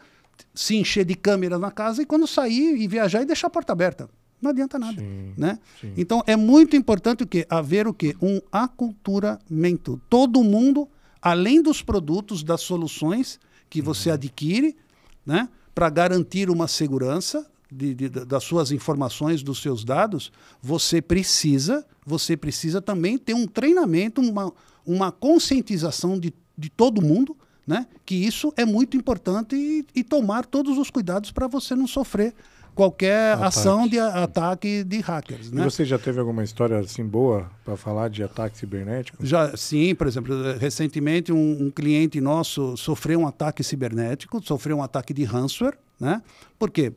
se encher de câmeras na casa e quando sair e viajar e deixar a porta aberta não adianta nada, sim, né? Sim. Então é muito importante o que haver o que um aculturamento. Todo mundo, além dos produtos, das soluções que uhum. você uhum. adquire, né, para garantir uma segurança de, de, das suas informações, dos seus dados, você precisa, você precisa também ter um treinamento, uma, uma conscientização de, de todo mundo, né, que isso é muito importante e, e tomar todos os cuidados para você não sofrer qualquer ataque. ação de ataque de hackers. Né? E você já teve alguma história assim boa para falar de ataque cibernético? Já, sim, por exemplo, eh, recentemente um, um, cliente nosso sofreu um ataque cibernético, sofreu um ataque de ransomware, né? Por quê?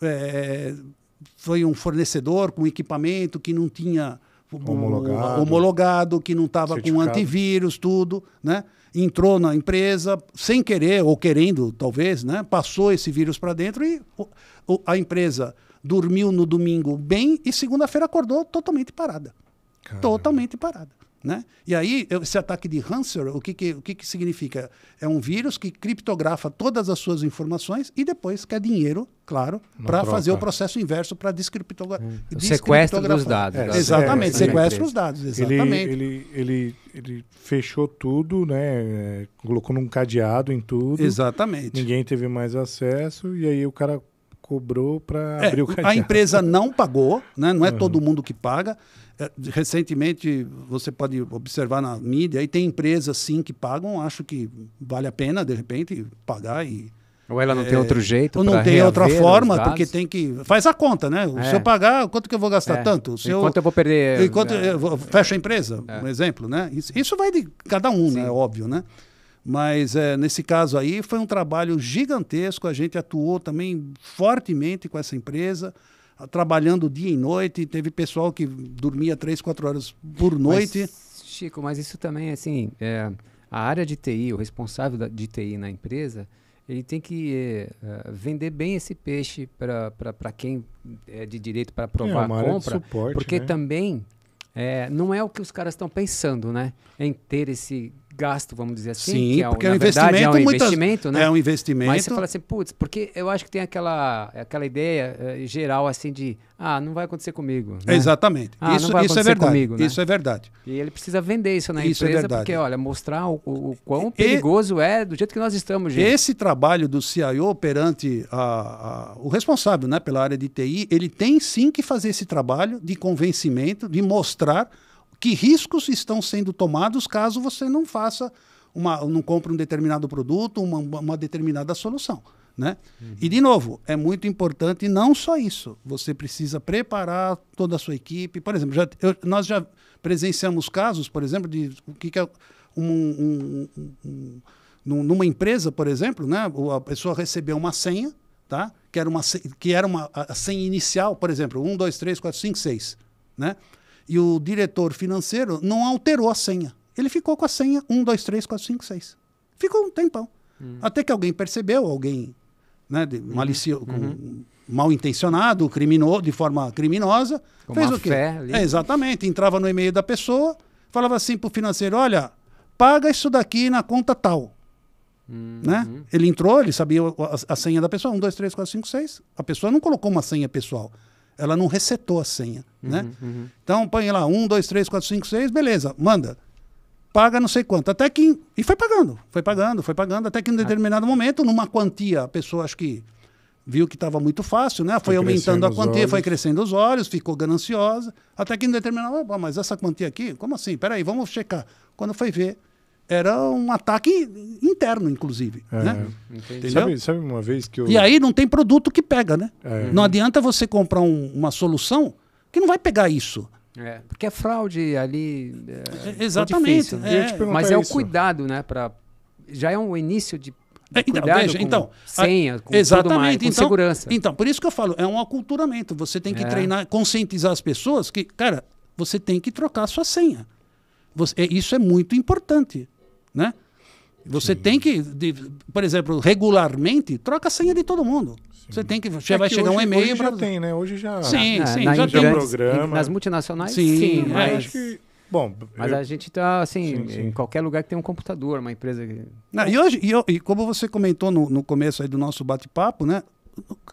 É, foi um fornecedor com equipamento que não tinha homologado, homologado que não estava com antivírus, tudo, né? entrou na empresa sem querer ou querendo, talvez, né? Passou esse vírus para dentro e a empresa dormiu no domingo bem e segunda-feira acordou totalmente parada. Caramba. Totalmente parada. Né? E aí, esse ataque de Hanser, o que, que, o que, que significa? É um vírus que criptografa todas as suas informações e depois quer dinheiro, claro, para fazer o processo inverso para hum. descriptografar. Hum. Sequestro dos dados. É, é exatamente, é, é sequestro dos é. dados, exatamente. Ele, ele, ele, ele, fechou tudo, né? colocou num cadeado em tudo. Exatamente. Ninguém teve mais acesso e aí o cara cobrou para é, abrir o cadeado. A empresa não pagou, né? não é uhum. todo mundo que paga. É, recentemente, você pode observar na mídia, e tem empresas sim que pagam, acho que vale a pena, de repente, pagar e. Ou ela não é, tem outro jeito? Ou não tem outra forma, porque tem que. Faz a conta, né? É. Se eu pagar, quanto que eu vou gastar é. tanto? Se Enquanto eu, eu vou perder. Enquanto é. eu vou... fecho a empresa, é. um exemplo, né? Isso, isso vai de cada um, é né? Óbvio, né? Mas é, nesse caso aí foi um trabalho gigantesco. A gente atuou também fortemente com essa empresa trabalhando dia e noite, teve pessoal que dormia três, quatro horas por noite. Mas, Chico, mas isso também, assim, é, a área de TI, o responsável de TI na empresa, ele tem que é, é vender bem esse peixe para quem é de direito para é, aprovar é, a compra, suporte, porque né? também é, não é o que os caras estão pensando, né? É em ter esse gasto, vamos dizer assim. Sim, é um, porque é um investimento, é um muitas, investimento, né? É um investimento. Mas você fala assim, putz, porque eu acho que tem aquela, aquela ideia eh, geral assim de, ah, não vai acontecer comigo. Né? Exatamente. Ah, isso, isso é verdade. Comigo, né? Isso é verdade. E ele precisa vender isso na isso é empresa, é porque, olha, mostrar o, o, o quão perigoso e, é do jeito que nós estamos. Gente. Esse trabalho do CIO perante a, a, o responsável né, pela área de TI, ele tem sim que fazer esse trabalho de convencimento, de mostrar que riscos estão sendo tomados caso você não faça uma, não compre um determinado produto, uma, uma determinada solução. Né? Uhum. E, de novo, é muito importante não só isso. Você precisa preparar toda a sua equipe. Por exemplo, já, eu, nós já presenciamos casos, por exemplo, de o que, que é um, um, um, numa empresa, por exemplo, né? a pessoa recebeu uma senha, tá? que era uma, que era uma a senha inicial, por exemplo, 1, 2, 3, 4, 5, 6. Né? E o diretor financeiro não alterou a senha. Ele ficou com a senha 1, 2, 3, 4, 5, 6. Ficou um tempão. Hum. Até que alguém percebeu, alguém né, de, malicio, uhum. mal uhum. intencionado, criminoso, de forma criminosa. Com fez o quê? É, exatamente. Entrava no e-mail da pessoa, falava assim para o financeiro: olha, paga isso daqui na conta tal. Hum, né? Uhum. Né? Ele entrou, ele sabia a, a, senha da pessoa, 1, 2, 3, 4, 5, 6. A pessoa não colocou uma senha pessoal. Ela não resetou a senha. Uhum, né? Uhum. Então põe lá, um, dois, três, quatro, cinco, seis, beleza, manda. Paga não sei quanto. Até que. E foi pagando, foi pagando, foi pagando, até que em um ah. determinado ah. momento, numa quantia, a pessoa acho que viu que estava muito fácil, né? Foi, foi aumentando a quantia, olhos. foi crescendo os olhos, ficou gananciosa, até que em determinado, momento mas essa quantia aqui, como assim? Peraí, vamos checar. Quando foi ver, era um ataque interno, inclusive. É, né? Sabe, sabe, uma vez que eu... E aí não tem produto que pega, né? É. Não adianta você comprar um, uma solução que não vai pegar isso. É, porque é fraude ali. É, é Exatamente. Difícil, né? é. Mas é isso. o cuidado, né? Pra, já é um início de. de é, então, veja, então, senha, com exatamente, mais, com então, segurança. Então, por isso que eu falo, é um aculturamento. Você tem que é. treinar, conscientizar as pessoas que, cara, você tem que trocar a sua senha. Você, isso é muito importante, né? Você Sim. tem que, de, por exemplo, regularmente, troca a senha de todo mundo. Você tem que. Já é vai que chegar hoje, um e-mail. Hoje pra... já tem, né? Hoje já. Sim, sim. Na, já tem programa. Nas multinacionais, sim. sim mas... Acho que. Bom, mas eu... a gente está assim, sim, sim. em qualquer lugar que tem um computador, uma empresa. Que... Não, e, hoje, e, e, como você comentou no, no começo aí do nosso bate-papo, né?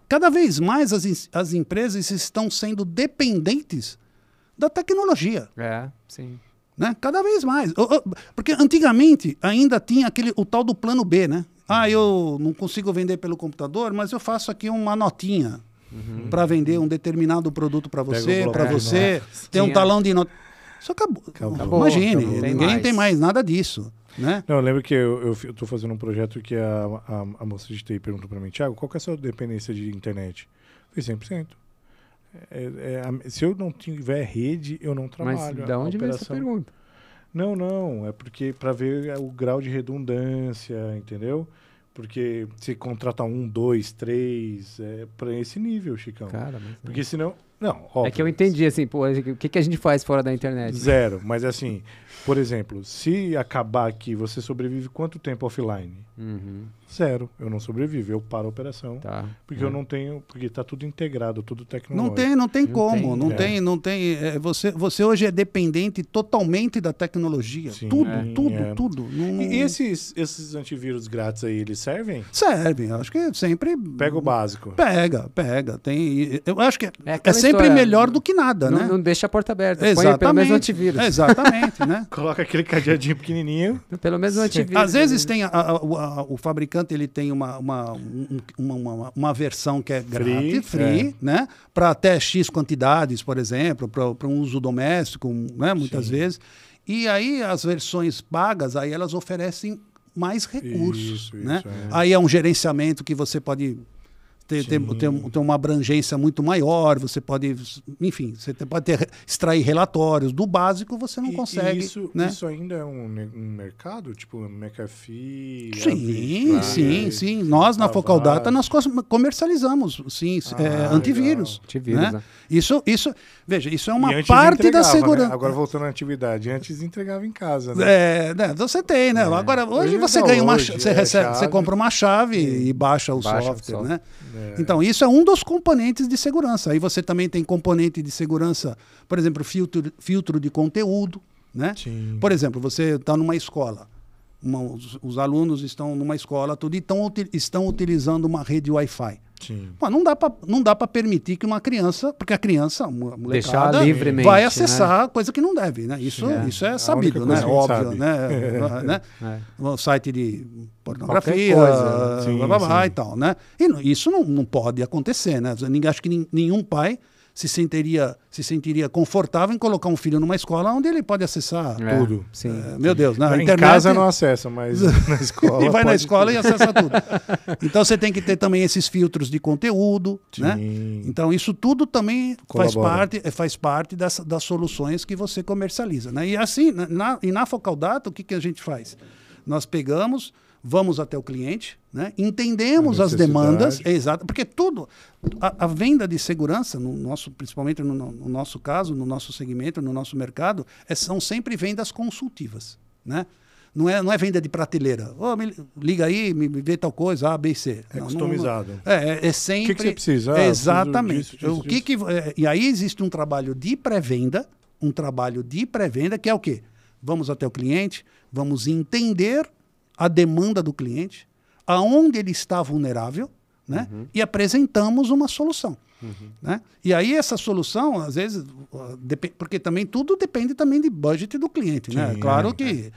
Cada vez mais as, as empresas estão sendo dependentes da tecnologia. É, sim. Né? Cada vez mais. Porque antigamente ainda tinha aquele, o tal do plano B, né? Ah, uhum. eu não consigo vender pelo computador, mas eu faço aqui uma notinha uhum. para vender um determinado produto para você, para você, é? tem um é. talão de nota. Isso acabou. acabou. Imagine, acabou. ninguém tem mais. tem mais nada disso. Né? Não, eu lembro que eu, estou fazendo um projeto que a, a, a moça de TI perguntou para mim, Tiago, qual que é a sua dependência de internet? Eu falei, 100%. É, é, se eu não tiver rede, eu não trabalho. Mas de onde vem essa pergunta? Não, não. É porque para ver o grau de redundância, entendeu? Porque se contrata um, dois, três, é para esse nível, Chicão. Cara, mas é. porque senão. Não, óbvio. É que eu entendi, assim, pô, o que, que a gente faz fora da internet? Zero. Mas assim, por exemplo, se acabar aqui, você sobrevive quanto tempo offline? Uhum. Zero. Eu não sobrevivo. Eu paro a operação. Tá. Porque é. eu não tenho. Porque está tudo integrado, tudo tecnológico. Não tem, não tem como. Não tem, não é. tem. Não tem é, você, você hoje é dependente totalmente da tecnologia. Sim, tudo, é. tudo, tudo. Não... E esses, esses antivírus grátis aí, eles servem? Servem. Acho que sempre. Pega o básico. Pega, pega. Tem, eu acho que é, é sempre história. melhor do que nada, não, né? Não deixa a porta aberta. Exatamente. Põe pelo menos antivírus. Exatamente, né? Coloca aquele cadeadinho pequenininho. Pelo menos antivírus. Às vezes tem a, a, a o fabricante ele tem uma, uma, um, uma, uma, uma, versão que é grátis, é. free, free é. né? Para até X quantidades, por exemplo, para um uso doméstico, né? Muitas Sim. vezes. E aí as versões pagas, aí elas oferecem mais recursos, isso, né? Isso, é. Aí é um gerenciamento que você pode tem, tem, tem, tem, uma abrangência muito maior, você pode, enfim, você pode ter, extrair relatórios. Do básico você não e, consegue. E isso, né? isso ainda é um, um mercado? Tipo, McAfee? Sim, sim, é, sim. Nós na Focal Data nós comercializamos, sim, é, ah, é, antivírus. Antivírus. Né? Né? Isso, isso, veja, isso é uma parte da né? segurança. Agora voltando à atividade, antes entregava em casa, né? É, né, você tem, né? É. Agora, hoje, hoje você ganha hoje, uma. Você, recebe, chave, você compra uma chave e, e baixa o baixa software, o software, né? É. Então, isso é um dos componentes de segurança. Aí você também tem componente de segurança, por exemplo, filtro, filtro de conteúdo. Né? Sim. Por exemplo, você está numa escola. Uma, os, os, alunos estão numa escola tudo, e tão, estão utilizando uma rede Wi-Fi. Sim. Pô, não dá para permitir que uma criança, porque a criança, a molecada, vai né? acessar né? coisa que não deve, né? Isso é, isso é, é sabido, né? Óbvio, sabe. Né? né? é. O site de pornografia, coisa, sim, blá, blá, blá, sim. e tal, né? E isso não, não pode acontecer, né? Acho que nenhum pai se sentiria, se sentiria confortável em colocar um filho numa escola onde ele pode acessar é, tudo. Sim. É, meu Deus, na internet. Em casa não acessa, mas na escola. e vai na escola e acessa tudo. Então você tem que ter também esses filtros de conteúdo, né? sim. né? Então isso tudo também faz parte, eh, faz parte das, das soluções que você comercializa, né? E assim, na, e na Focal Data, o que, que a gente faz? Nós pegamos vamos até o cliente, né? entendemos as demandas, é exato, porque tudo, a, a, venda de segurança, no nosso, principalmente no, no, nosso caso, no nosso segmento, no nosso mercado, é, são sempre vendas consultivas. Né? Não, é, não é venda de prateleira. Oh, me, liga aí, me, me vê tal coisa, A, B e C. É não, customizado. Não, é, é, é sempre. O que, que você precisa? Ah, exatamente. Disso, disso, o que que, é, e aí existe um trabalho de pré-venda, um trabalho de pré-venda que é o quê? Vamos até o cliente, vamos entender a demanda do cliente, aonde ele está vulnerável, né? Uhum. E apresentamos uma solução. Uhum. Né? E aí essa solução, às vezes, ah, porque também tudo depende também de budget do cliente, né? claro é, que é.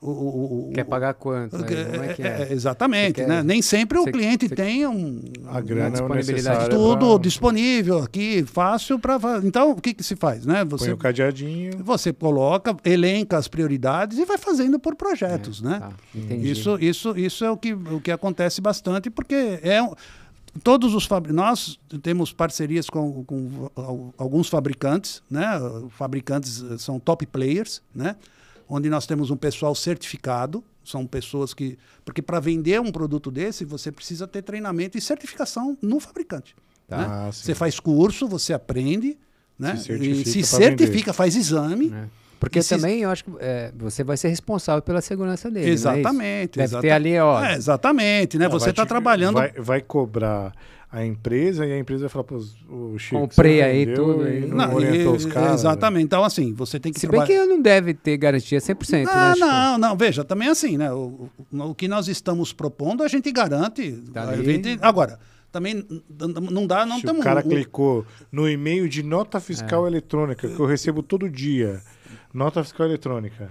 O, o, o, Quer pagar quanto? Né? Como é que é? é? é exatamente. né? Nem sempre você, o cliente tem um, a grana é disponibilidade. Tudo pra... disponível aqui, fácil para. Então, o que, que se faz? Né? Você, Põe o cadeadinho. Você coloca, elenca as prioridades e vai fazendo por projetos. É, né? Tá, isso, isso, isso é o que, o que acontece bastante, porque é um todos os nós temos parcerias com, com, com alguns fabricantes, né? Fabricantes eh, são top players, né? onde nós temos um pessoal certificado, são pessoas que. Porque para vender um produto desse, você precisa ter treinamento e certificação no fabricante. Tá? Né? Você faz curso, você aprende, né? se certifica, se certifica faz exame. É. Porque Esse... também eu acho que é, você vai ser responsável pela segurança dele. Exatamente. É exatamente. Deve ter ali, ó. É, exatamente, né? Não, você está trabalhando. Vai, vai, cobrar a empresa e a empresa fala falar, o Chico. Comprei aí tudo. E não, não orientou e, os caras. Exatamente. Então, assim, você tem que. Se bem que não deve ter garantia 100%. Ah, né, não, não. Veja, também é assim, né? O, o, o, que nós estamos propondo, a gente garante. Tá a gente, agora. Também não dá, não temos. O cara um, clicou no e-mail de nota fiscal é. eletrônica, que eu recebo todo dia. Nota fiscal eletrônica.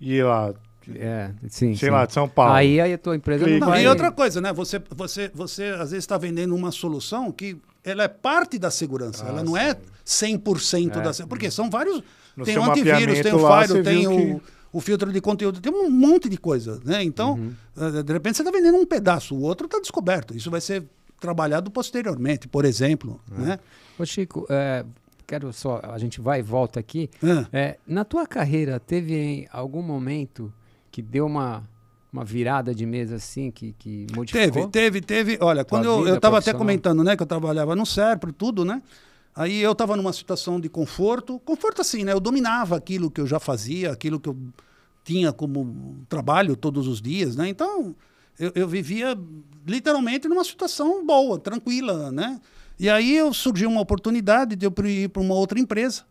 E lá, é, sim. Sei sim. lá, de São Paulo. Aí, aí a tua empresa Clique. não vai... E outra coisa, né? Você, você, você às vezes está vendendo uma solução que ela é parte da segurança. Ah, ela não é sim. é 100% é. da segurança. Porque são vários... No tem o antivírus, tem o firewall, tem o... Que o filtro de conteúdo, tem um monte de coisa, né? Então, uhum. Eh, de repente você está vendendo um pedaço, o outro está descoberto. Isso vai ser trabalhado posteriormente, por exemplo, é. né? Ô Chico, é, quero só, a gente vai e volta aqui. É. na tua carreira, teve em algum momento que deu uma, uma virada de mesa assim, que, que modificou? Teve, teve, teve. Olha, quando eu, eu tava até comentando, né, que eu trabalhava no Serpro, tudo, né? Aí eu estava numa situação de conforto, conforto assim, né? Eu dominava aquilo que eu já fazia, aquilo que eu tinha como trabalho todos os dias, né? Então eu, eu vivia literalmente numa situação boa, tranquila, né? E aí eu surgiu uma oportunidade de eu ir para uma outra empresa.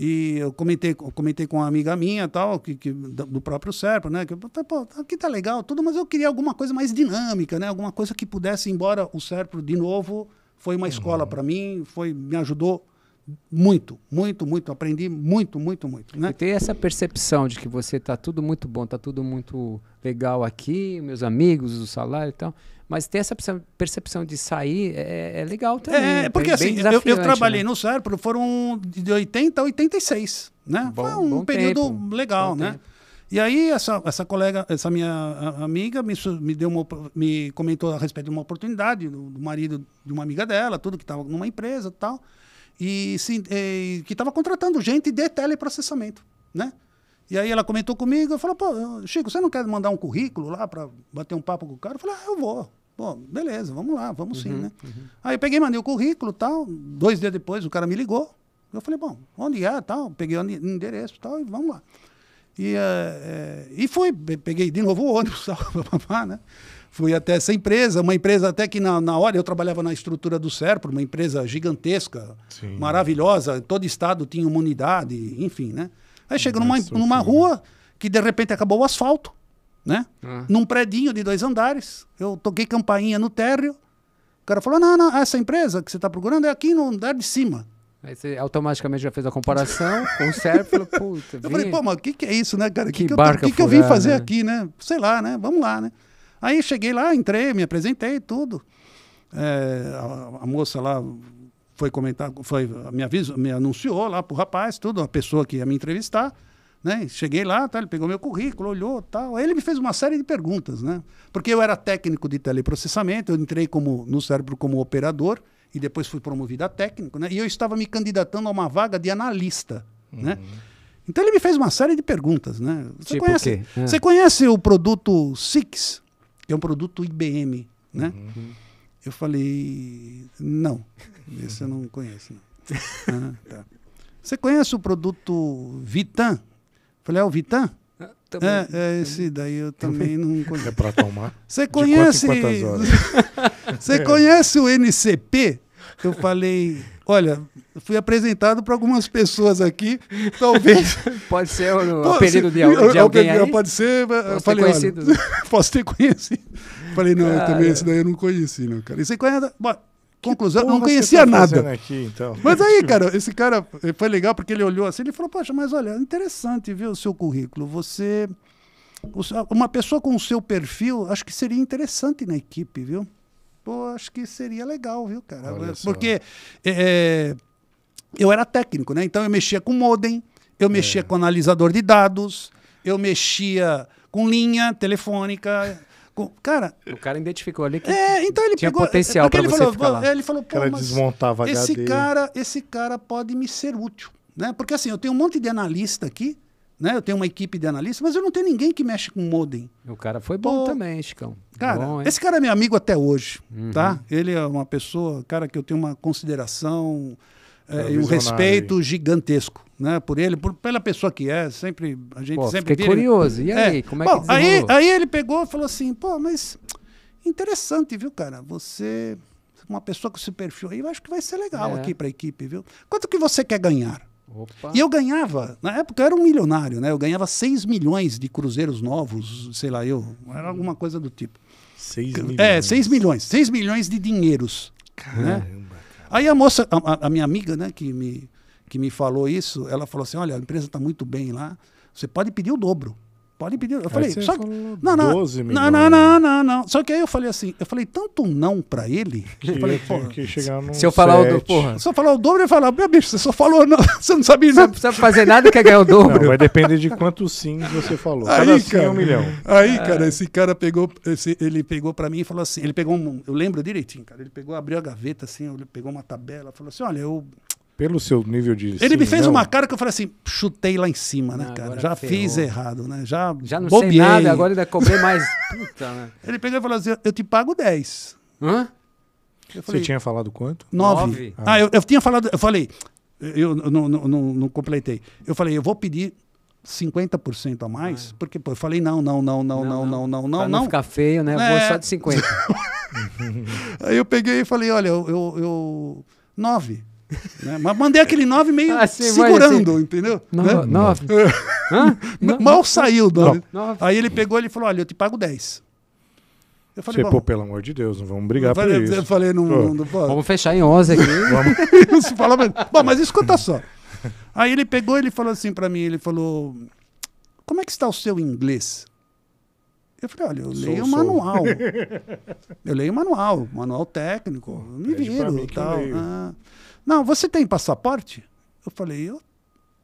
E eu comentei, eu comentei com uma amiga minha, tal, que, que do próprio Serpa, né? Que pô, aqui tá legal tudo, mas eu queria alguma coisa mais dinâmica, né? Alguma coisa que pudesse, embora o Serpro de novo, foi uma uhum. escola para mim, foi me ajudou muito, muito, muito. Aprendi muito, muito, muito. Né? E tem essa percepção de que você tá tudo muito bom, tá tudo muito legal aqui, meus amigos, o salário e tal. Mas ter essa percepção de sair é, é legal é, também. É, é porque assim, eu, eu, né? trabalhei né? no Serpro, foram de 80 a 86, né? Bom, Foi um período tempo, legal, né? Tempo. E aí essa, essa colega, essa minha amiga me, me, deu uma, me comentou a respeito de uma oportunidade do, do marido de uma amiga dela, tudo que estava numa empresa e tal, e, se, e que estava contratando gente de teleprocessamento, né? E aí ela comentou comigo, eu falei, pô, Chico, você não quer mandar um currículo lá para bater um papo com o cara? Eu falei, ah, eu vou. Pô, beleza, vamos lá, vamos sim, uhum, né? Uhum. Aí eu peguei, mandei o currículo tal. Dois dias depois o cara me ligou. Eu falei, bom, onde é tal? Peguei o endereço tal e vamos lá. E, é, e fui, peguei de novo o ônibus, né? Fui até essa empresa, uma empresa até que na, na hora eu trabalhava na estrutura do SERPRO, uma empresa gigantesca, sim. maravilhosa, todo estado tinha uma unidade, enfim, né? Aí chega numa, numa rua que de repente acabou o asfalto, né? Ah. Num predinho de dois andares. Eu toquei campainha no térreo. O cara falou: não, não, essa empresa que você está procurando é aqui no andar de cima. Aí você automaticamente já fez a comparação com o cérebro falou, puta. Eu falei, pô, mas o que, que é isso, né, cara? O que, que, que, que, que, eu vim fazer né? aqui, né? Sei lá, né? Vamos lá, né? Aí cheguei lá, entrei, me apresentei, tudo. É, a, a moça lá foi comentar, foi, me, aviso, me anunciou lá para o rapaz, tudo, a pessoa que ia me entrevistar. Né? Cheguei lá, tá, ele pegou meu currículo, olhou tal. Aí ele me fez uma série de perguntas, né? Porque eu era técnico de teleprocessamento, eu entrei como, no cérebro como operador e depois fui promovido a técnico, né? E eu estava me candidatando a uma vaga de analista, uhum. né? Então ele me fez uma série de perguntas, né? Você, tipo conhece, é. você conhece o produto Six, que é um produto IBM, né? Uhum. Eu falei, não. Esse eu não conheço. Não. Ah, tá. Você conhece o produto Vitam? Falei, é o Vitam? Ah, também, é, é, esse daí eu também, também. não é conheço. É para tomar? Você conhece. Você é. conhece o NCP? Eu falei, olha, fui apresentado para algumas pessoas aqui, talvez. pode ser o Pô, apelido de, alguém, de alguém aí? Pode ser, posso falei, ter conhecido. Olha, né? posso ter conhecido. Falei, não, cara. também ah, esse é. daí eu não conheci, não, cara. E você conhece. Bom, Conclusão, então não tá conhecia tá nada. Aqui, então? Mas aí, cara, esse cara foi legal porque ele olhou assim, ele falou: Poxa, mas olha, interessante ver o seu currículo. Você. Uma pessoa com o seu perfil, acho que seria interessante na equipe, viu? Pô, acho que seria legal, viu, cara? Olha porque é, é, eu era técnico, né? Então eu mexia com modem, eu mexia é. com analisador de dados, eu mexia com linha telefônica, Cara. O cara identificou ali que é, então ele tinha pegou, potencial para você falou, ficar lá. É, ele falou, pô, desmontava esse HD. cara, esse cara pode me ser útil, né? Porque assim, eu tenho um monte de analista aqui, né? Eu tenho uma equipe de analista mas eu não tenho ninguém que mexe com modem. O cara foi bom pô, também, Chicão. Cara, bom, esse cara é meu amigo até hoje, uhum. tá? Ele é uma pessoa, cara, que eu tenho uma consideração é, é e um respeito gigantesco, né, por ele, por, pela pessoa que é, sempre a gente pô, sempre fiquei vira, curioso. E é, aí, é. como é Bom, que aí, aí ele pegou e falou assim: "Pô, mas interessante, viu, cara? Você uma pessoa com esse perfil aí, eu acho que vai ser legal é. aqui para a equipe, viu? Quanto que você quer ganhar?" Opa. E eu ganhava, na época eu era um milionário, né? Eu ganhava 6 milhões de cruzeiros novos, sei lá, eu, era alguma coisa do tipo. 6 é, milhões. É, 6 milhões, 6 milhões de dinheiros, né? Caramba. Né? Aí a moça, a, a minha amiga, né, que me que me falou isso, ela falou assim: olha, a empresa está muito bem lá, você pode pedir o dobro. Pode pedir. Eu aí falei, só que, não, não, 12 não, não, não, não, não. Só que aí eu falei assim, eu falei tanto não para ele. Que, eu falei, pô, que chegar se eu falar o dobro, porra. Se eu falar o dobro, ele falar, meu bicho, você só falou não, você não sabia nada. Você não sabe fazer nada e quer ganhar o dobro. Não, vai depender de quantos sims você falou. Aí, Cada sim cara, é um milhão. Aí, é. cara, esse cara pegou, esse, ele pegou para mim e falou assim, ele pegou um, eu lembro direitinho, cara, ele pegou, abriu a gaveta assim, ele pegou uma tabela, falou assim, olha, eu pelo seu nível de. Ele me fez não. uma cara que eu falei assim: chutei lá em cima, né, ah, cara? Já ferrou. fiz errado, né? Já, Já não sei nada, agora ainda cobrei mais. Puta, né? Ele pegou e falou assim: eu te pago 10. Hã? Falei, Você tinha falado quanto? 9. Ah, ah eu, eu, tinha falado, eu falei, eu, não, não, não, não completei. Eu falei, eu vou pedir 50% a mais, ah. porque pô, eu falei não, não, não, não, não, não, não, não. não, não ficar feio, né? É... Vou só de 50. Aí eu peguei e falei, olha, eu, eu, eu nove. Né? Mas mandei aquele 9 meio ah, sim, segurando, assim, entendeu? 9. Né? É. Mal saiu do Aí ele pegou e falou: Olha, eu te pago 10. Eu falei, Você, pô, pelo amor de Deus, não vamos brigar por isso. Eu falei, não, não, não Vamos fechar em 11 aqui. vamos. Se fala, mas, bom, mas escuta só. Aí ele pegou ele falou assim para mim, ele falou, como é que está o seu inglês? Eu falei, olha, eu sou, leio o manual. eu leio o manual, manual técnico, me viro e tal. Ah. Não, você tem passaporte? Eu falei, eu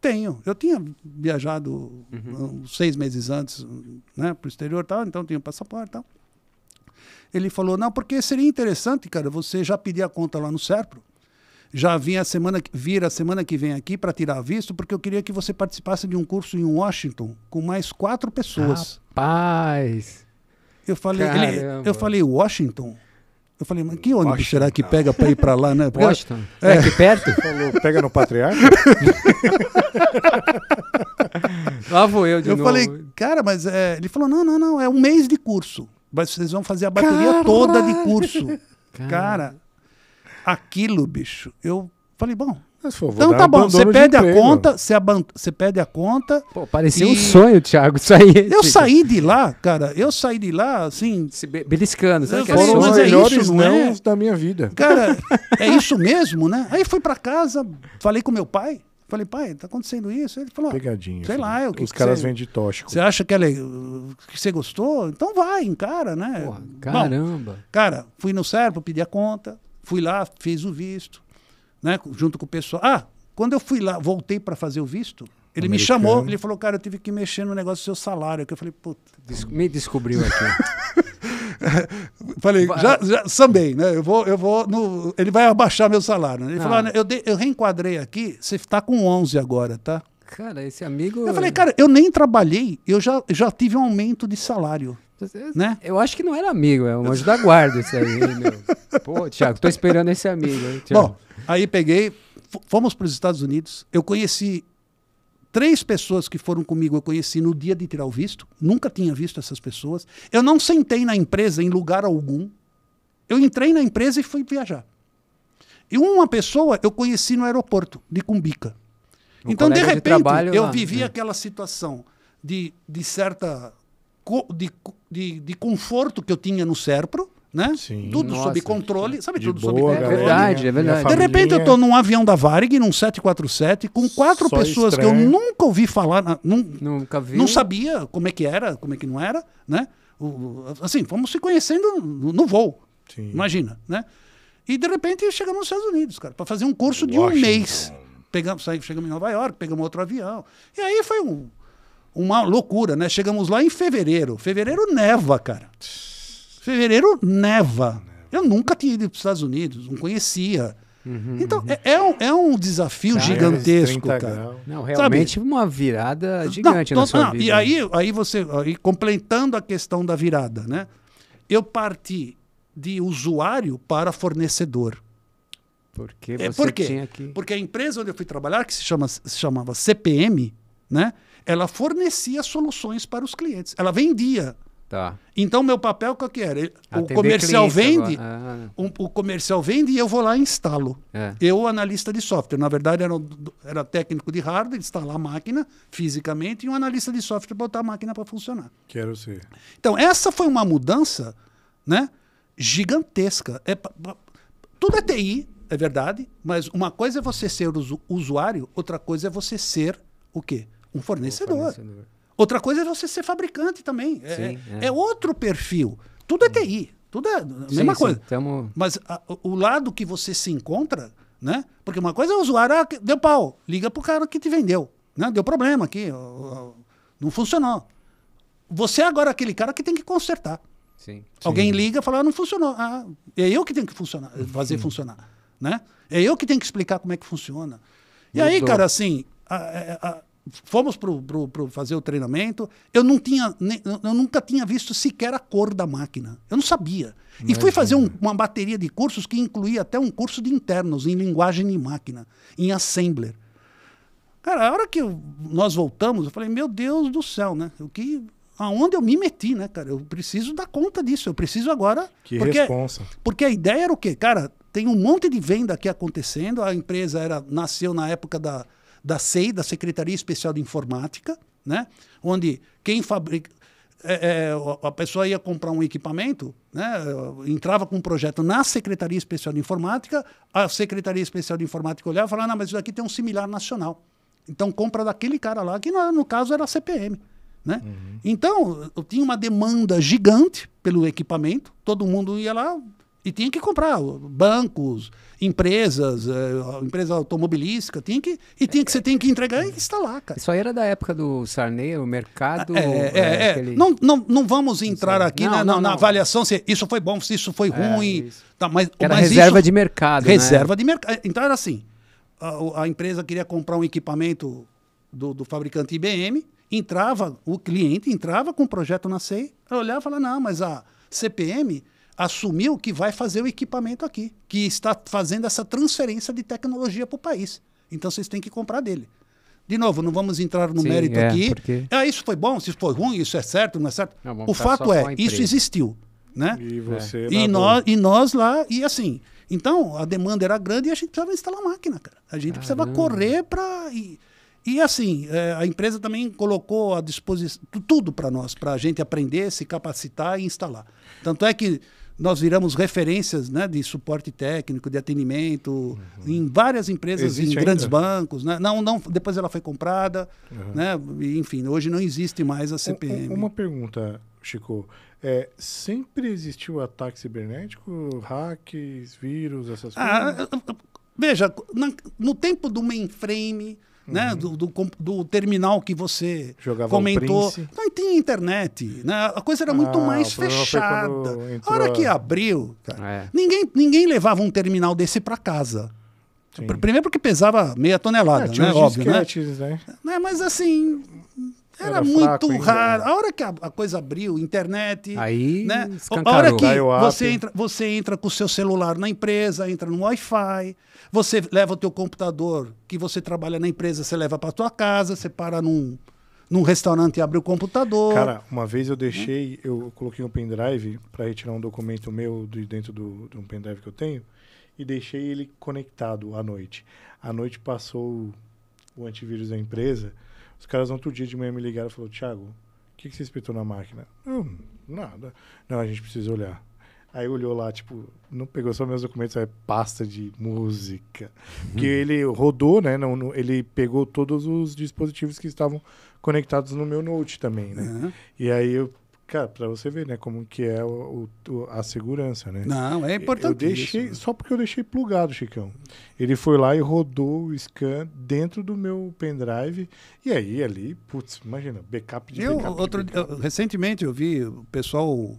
tenho. Eu tinha viajado uhum. seis meses antes né, para o exterior, tal, então tinha passaporte. Tal. Ele falou, não, porque seria interessante, cara, você já pedir a conta lá no SERPRO já vim a semana vir a semana que vem aqui para tirar visto, porque eu queria que você participasse de um curso em Washington com mais quatro pessoas. Rapaz! Eu falei, ele, eu falei Washington? Eu falei, mas que ônibus Washington, será que não. pega para ir para lá, né? Porque, Washington. É, é aqui perto? Falou, pega no Patriarca? lá vou eu de eu novo. Eu falei, cara, mas é... ele falou, não, não, não, é um mês de curso. Vocês vão fazer a bateria Caralho. toda de curso. Caralho. Cara, aquilo, bicho, eu falei, bom, mas, então tá um bom, você pede a conta, você, aban... você pede a conta. Pô, parecia e... um sonho, Thiago, isso aí. Eu tipo... saí de lá, cara, eu saí de lá, assim. Se be beliscando, sabe? É? Foram assim, os é melhores é não da minha vida. Cara, é isso mesmo, né? Aí fui para casa, falei com meu pai. Falei, pai, tá acontecendo isso? Ele falou, ah, pegadinha. Sei filho. Assim. lá, é o que Os que caras vendem tóxico. Você acha que ela, que você gostou? Então vai, encara, né? Porra, caramba. Bom, cara, fui no Serpo, pedi a conta, fui lá, fiz o visto né, junto com o pessoal. Ah, quando eu fui lá, voltei para fazer o visto, ele Americano. me chamou, ele falou, cara, eu tive que mexer no negócio do seu salário. Que eu falei, puta. me descobriu aqui. falei, já, já né? Eu vou, eu vou no, ele vai abaixar meu salário. Ele ah. falou, ah, eu, de, eu reenquadrei aqui, você está com 11 agora, tá? Cara, esse amigo. Eu falei, é cara, eu nem trabalhei, eu já, já tive um aumento de salário. Eu, né? Eu acho que não era amigo, é um anjo da guarda isso aí, meu. Pô, Thiago, tô esperando esse amigo. Hein, Bom, Aí peguei, fomos para os Estados Unidos. Eu conheci três pessoas que foram comigo, eu conheci no dia de tirar o visto. Nunca tinha visto essas pessoas. Eu não sentei na empresa em lugar algum. Eu entrei na empresa e fui viajar. E uma pessoa eu conheci no aeroporto de Cumbica. Um então, de repente, de eu lá. vivi né? aquela situação de, de certa de, de, de, conforto que eu tinha no Serpro né? Sim, tudo nossa, sob controle, sabe? Tudo sob controle. É verdade, é verdade. De repente eu estou num avião da Varig, num 747, com quatro Só pessoas estranho. que eu nunca ouvi falar, não, nunca vi. não sabia como é que era, como é que não era, né? O, assim, fomos se conhecendo no voo. Sim. Imagina, né? E de repente chegamos nos Estados Unidos, cara, para fazer um curso Washington. de um mês. Pegamos, chegamos em Nova York, pegamos outro avião. E aí foi um, uma loucura, né? Chegamos lá em fevereiro. Fevereiro neva, cara. Fevereiro neva. Eu nunca tinha ido para os Estados Unidos, não conhecia. Uhum, então, uhum. É, é, um, é um desafio gigantesco, cara. Não, realmente Sabe? uma virada gigante não, na sua não, vida. E aí, aí você, aí, completando a questão da virada, né? Eu parti de usuário para fornecedor. Porque é, você é, por tinha que... Porque a empresa onde eu fui trabalhar, que se, chama, se chamava CPM, né? Ela fornecia soluções para os clientes. Ela vendia Tá. Então meu papel qual que era? Atender o comercial vende, ah. um, o comercial vende e eu vou lá e instalo. É. Eu analista de software, na verdade era, era técnico de hardware, instalar a máquina fisicamente e um analista de software botar a máquina para funcionar. Quero ser. Então essa foi uma mudança, né? Gigantesca. É, tudo é TI, é verdade, mas uma coisa é você ser usu usuário, outra coisa é você ser o quê? Um fornecedor. Um fornecedor. Outra coisa é você ser fabricante também. É, sim, é. é, é outro perfil. Tudo é TI, tudo é a mesma sim, coisa. Sim, tamo... Mas a, o lado que você se encontra, né? Porque uma coisa é o usuário, ah, deu pau, liga pro cara que te vendeu. Né? Deu problema aqui, não funcionou. Você é agora aquele cara que tem que consertar. Sim, Alguém liga e fala, ah, não funcionou. Ah, é eu que tenho que funcionar, eh, fazer uhum. funcionar. Né? É eu que tenho que explicar como é que funciona. E Mudou. aí, cara, assim, a, a, fomos pro, pro, pro, fazer o treinamento. Eu não tinha, eu nunca tinha visto sequer a cor da máquina. Eu não sabia. E fui fazer um, uma bateria de cursos que incluía até um curso de internos em linguagem de máquina, em assembler. Cara, a hora que eu, nós voltamos, eu falei, meu Deus do céu, né? O que aonde eu me meti, né, cara? Eu preciso dar conta disso. Eu preciso agora. Que porque, responsa. Porque a ideia era o quê? Cara, tem um monte de venda aqui acontecendo. A empresa era nasceu na época da da SEI, da Secretaria Especial de Informática, né? onde quem fabrica. É, é, a pessoa ia comprar um equipamento, né? entrava com um projeto na Secretaria Especial de Informática, a Secretaria Especial de Informática olhava e falava: não, mas isso aqui tem um similar nacional. Então compra daquele cara lá, que no, no caso era a CPM. Né? Uhum. Então, eu tinha uma demanda gigante pelo equipamento, todo mundo ia lá, e tinha que comprar bancos, empresas, é, empresa automobilística, tinha que, e tinha que, você tem que entregar e está lá, cara. Isso aí era da época do Sarney, o mercado. É, é, é, é. aquele... não, não, não vamos entrar aqui não, né, não, na, na, avaliação se isso foi bom, se isso foi é, ruim. Isso. Tá, mas, era mas reserva isso, de mercado. Né? Reserva né? de mercado. Então era assim: a, a, empresa queria comprar um equipamento do, do fabricante IBM, entrava, o cliente entrava com o um projeto na CEI, olhava e falava, não, mas a CPM assumiu que vai fazer o equipamento aqui, que está fazendo essa transferência de tecnologia para o país. Então vocês têm que comprar dele. De novo, não vamos entrar no Sim, mérito é, aqui. Porque... Ah, isso foi bom, isso foi ruim, isso é certo, não é certo. Não, o fato é, isso existiu. Né? E, você é. e, nós, e nós lá, e assim. Então, a demanda era grande e a gente precisava instalar máquina, cara. A gente Caramba. precisava correr para. E, e assim, é, a empresa também colocou à disposição tudo para nós, para a gente aprender, se capacitar e instalar. Tanto é que nós viramos referências né, de suporte técnico, de atendimento, uhum. em várias empresas, existe em grandes bancos. Né? Não, não, depois ela foi comprada, uhum. né? enfim, hoje não existe mais a CPM. Um, uma pergunta, Chico. É, sempre existiu ataque cibernético, hacks, vírus, essas ah, coisas? Ah, veja, na, no tempo do mainframe, né, uhum. né? Do, do, do, terminal que você Jogava comentou. não tinha internet, né? A coisa era muito ah, mais fechada. A hora que abriu, cara, é. ninguém, ninguém levava um terminal desse para casa. Sim. Primeiro porque pesava meia tonelada, é, né? Óbvio, né? né? né? Mas assim, era, era muito fraco, raro. Ainda. A hora que a, a, coisa abriu, internet. Aí, né? a hora que você entra, você entra com o seu celular na empresa, entra no Wi-Fi, você leva o teu computador que você trabalha na empresa, você leva para tua casa, você para num, num restaurante e abre o computador. Cara, uma vez eu deixei, eu coloquei um pendrive para retirar um documento meu de dentro do, de um pendrive que eu tenho e deixei ele conectado à noite. À noite passou o antivírus da empresa. Os caras outro dia de manhã me ligaram e falaram, Thiago, o que, que você espetou na máquina? Hum, nada. Não, a gente precisa olhar. Aí olhou lá, tipo, não pegou só meus documentos, é pasta de música. que uhum. ele rodou, né? Não, ele pegou todos os dispositivos que estavam conectados no meu Note também, né? Uhum. E aí eu, cara, pra você ver, né? Como que é o, o a segurança, né? Não, é importante. Eu deixei, isso, né? só porque eu deixei plugado, Chicão. Ele foi lá e rodou o scan dentro do meu pendrive. E aí ali, putz, imagina, backup de eu, backup Outro, de backup. Eu, recentemente eu vi o pessoal.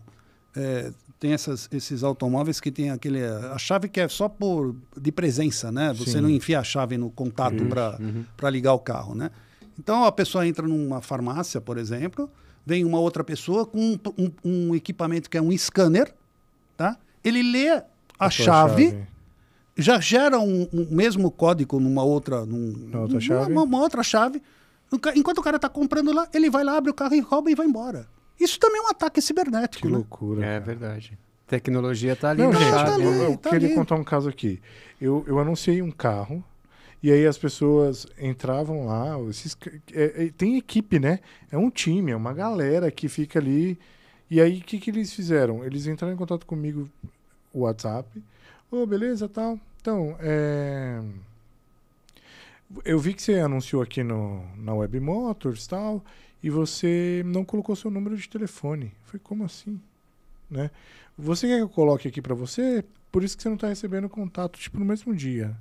É, tem essas, esses automóveis que tem aquele. A chave que é só por de presença, né? Você Sim. não enfia a chave no contato para uhum. ligar o carro, né? Então a pessoa entra numa farmácia, por exemplo, vem uma outra pessoa com um, um, um equipamento que é um scanner, tá? Ele lê a, a chave, chave, já gera um, um, mesmo código numa outra, num, outra uma, uma, outra chave. Enquanto o cara está comprando lá, ele vai lá, abre o carro e rouba e vai embora. Isso também é um ataque cibernético. Que né? loucura. É cara. verdade. Tecnologia tá ali. Não, gente, né? tá ali, eu, tá queria ali. contar um caso aqui. Eu, eu anunciei um carro e aí as pessoas entravam lá. Esses, é, é, tem equipe, né? É um time, é uma galera que fica ali. E aí o que, que eles fizeram? Eles entraram em contato comigo, o WhatsApp. Ô, oh, beleza, tal. Então, é... Eu vi que você anunciou aqui no, na Web Motors tal e você não colocou seu número de telefone. Foi como assim? Né? Você quer que eu coloque aqui para você? Por isso que você não está recebendo contato tipo no mesmo dia.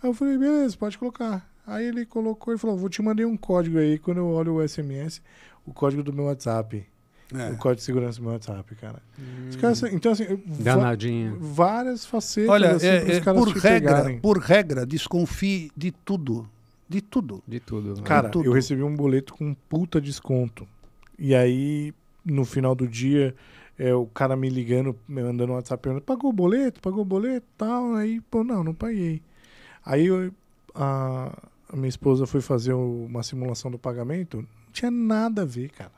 Aí eu falei, beleza, pode colocar. Aí ele colocou e falou, vou te mandar um código aí quando eu olho o SMS, o código do meu WhatsApp. É. O código de segurança do meu WhatsApp, cara. Hum. Caras, então, assim, Danadinho. várias facetas Olha, assim, é, é, por regra, pegarem. por regra, desconfie de tudo. De tudo. De tudo. Né? Cara, de tudo. eu recebi um boleto com um puta desconto. E aí, no final do dia, é, o cara me ligando, me mandando um WhatsApp, perguntando, pagou o boleto, pagou o boleto tal. Aí, pô, não, não paguei. Aí eu, a, a minha esposa foi fazer uma simulação do pagamento, não tinha nada a ver, cara.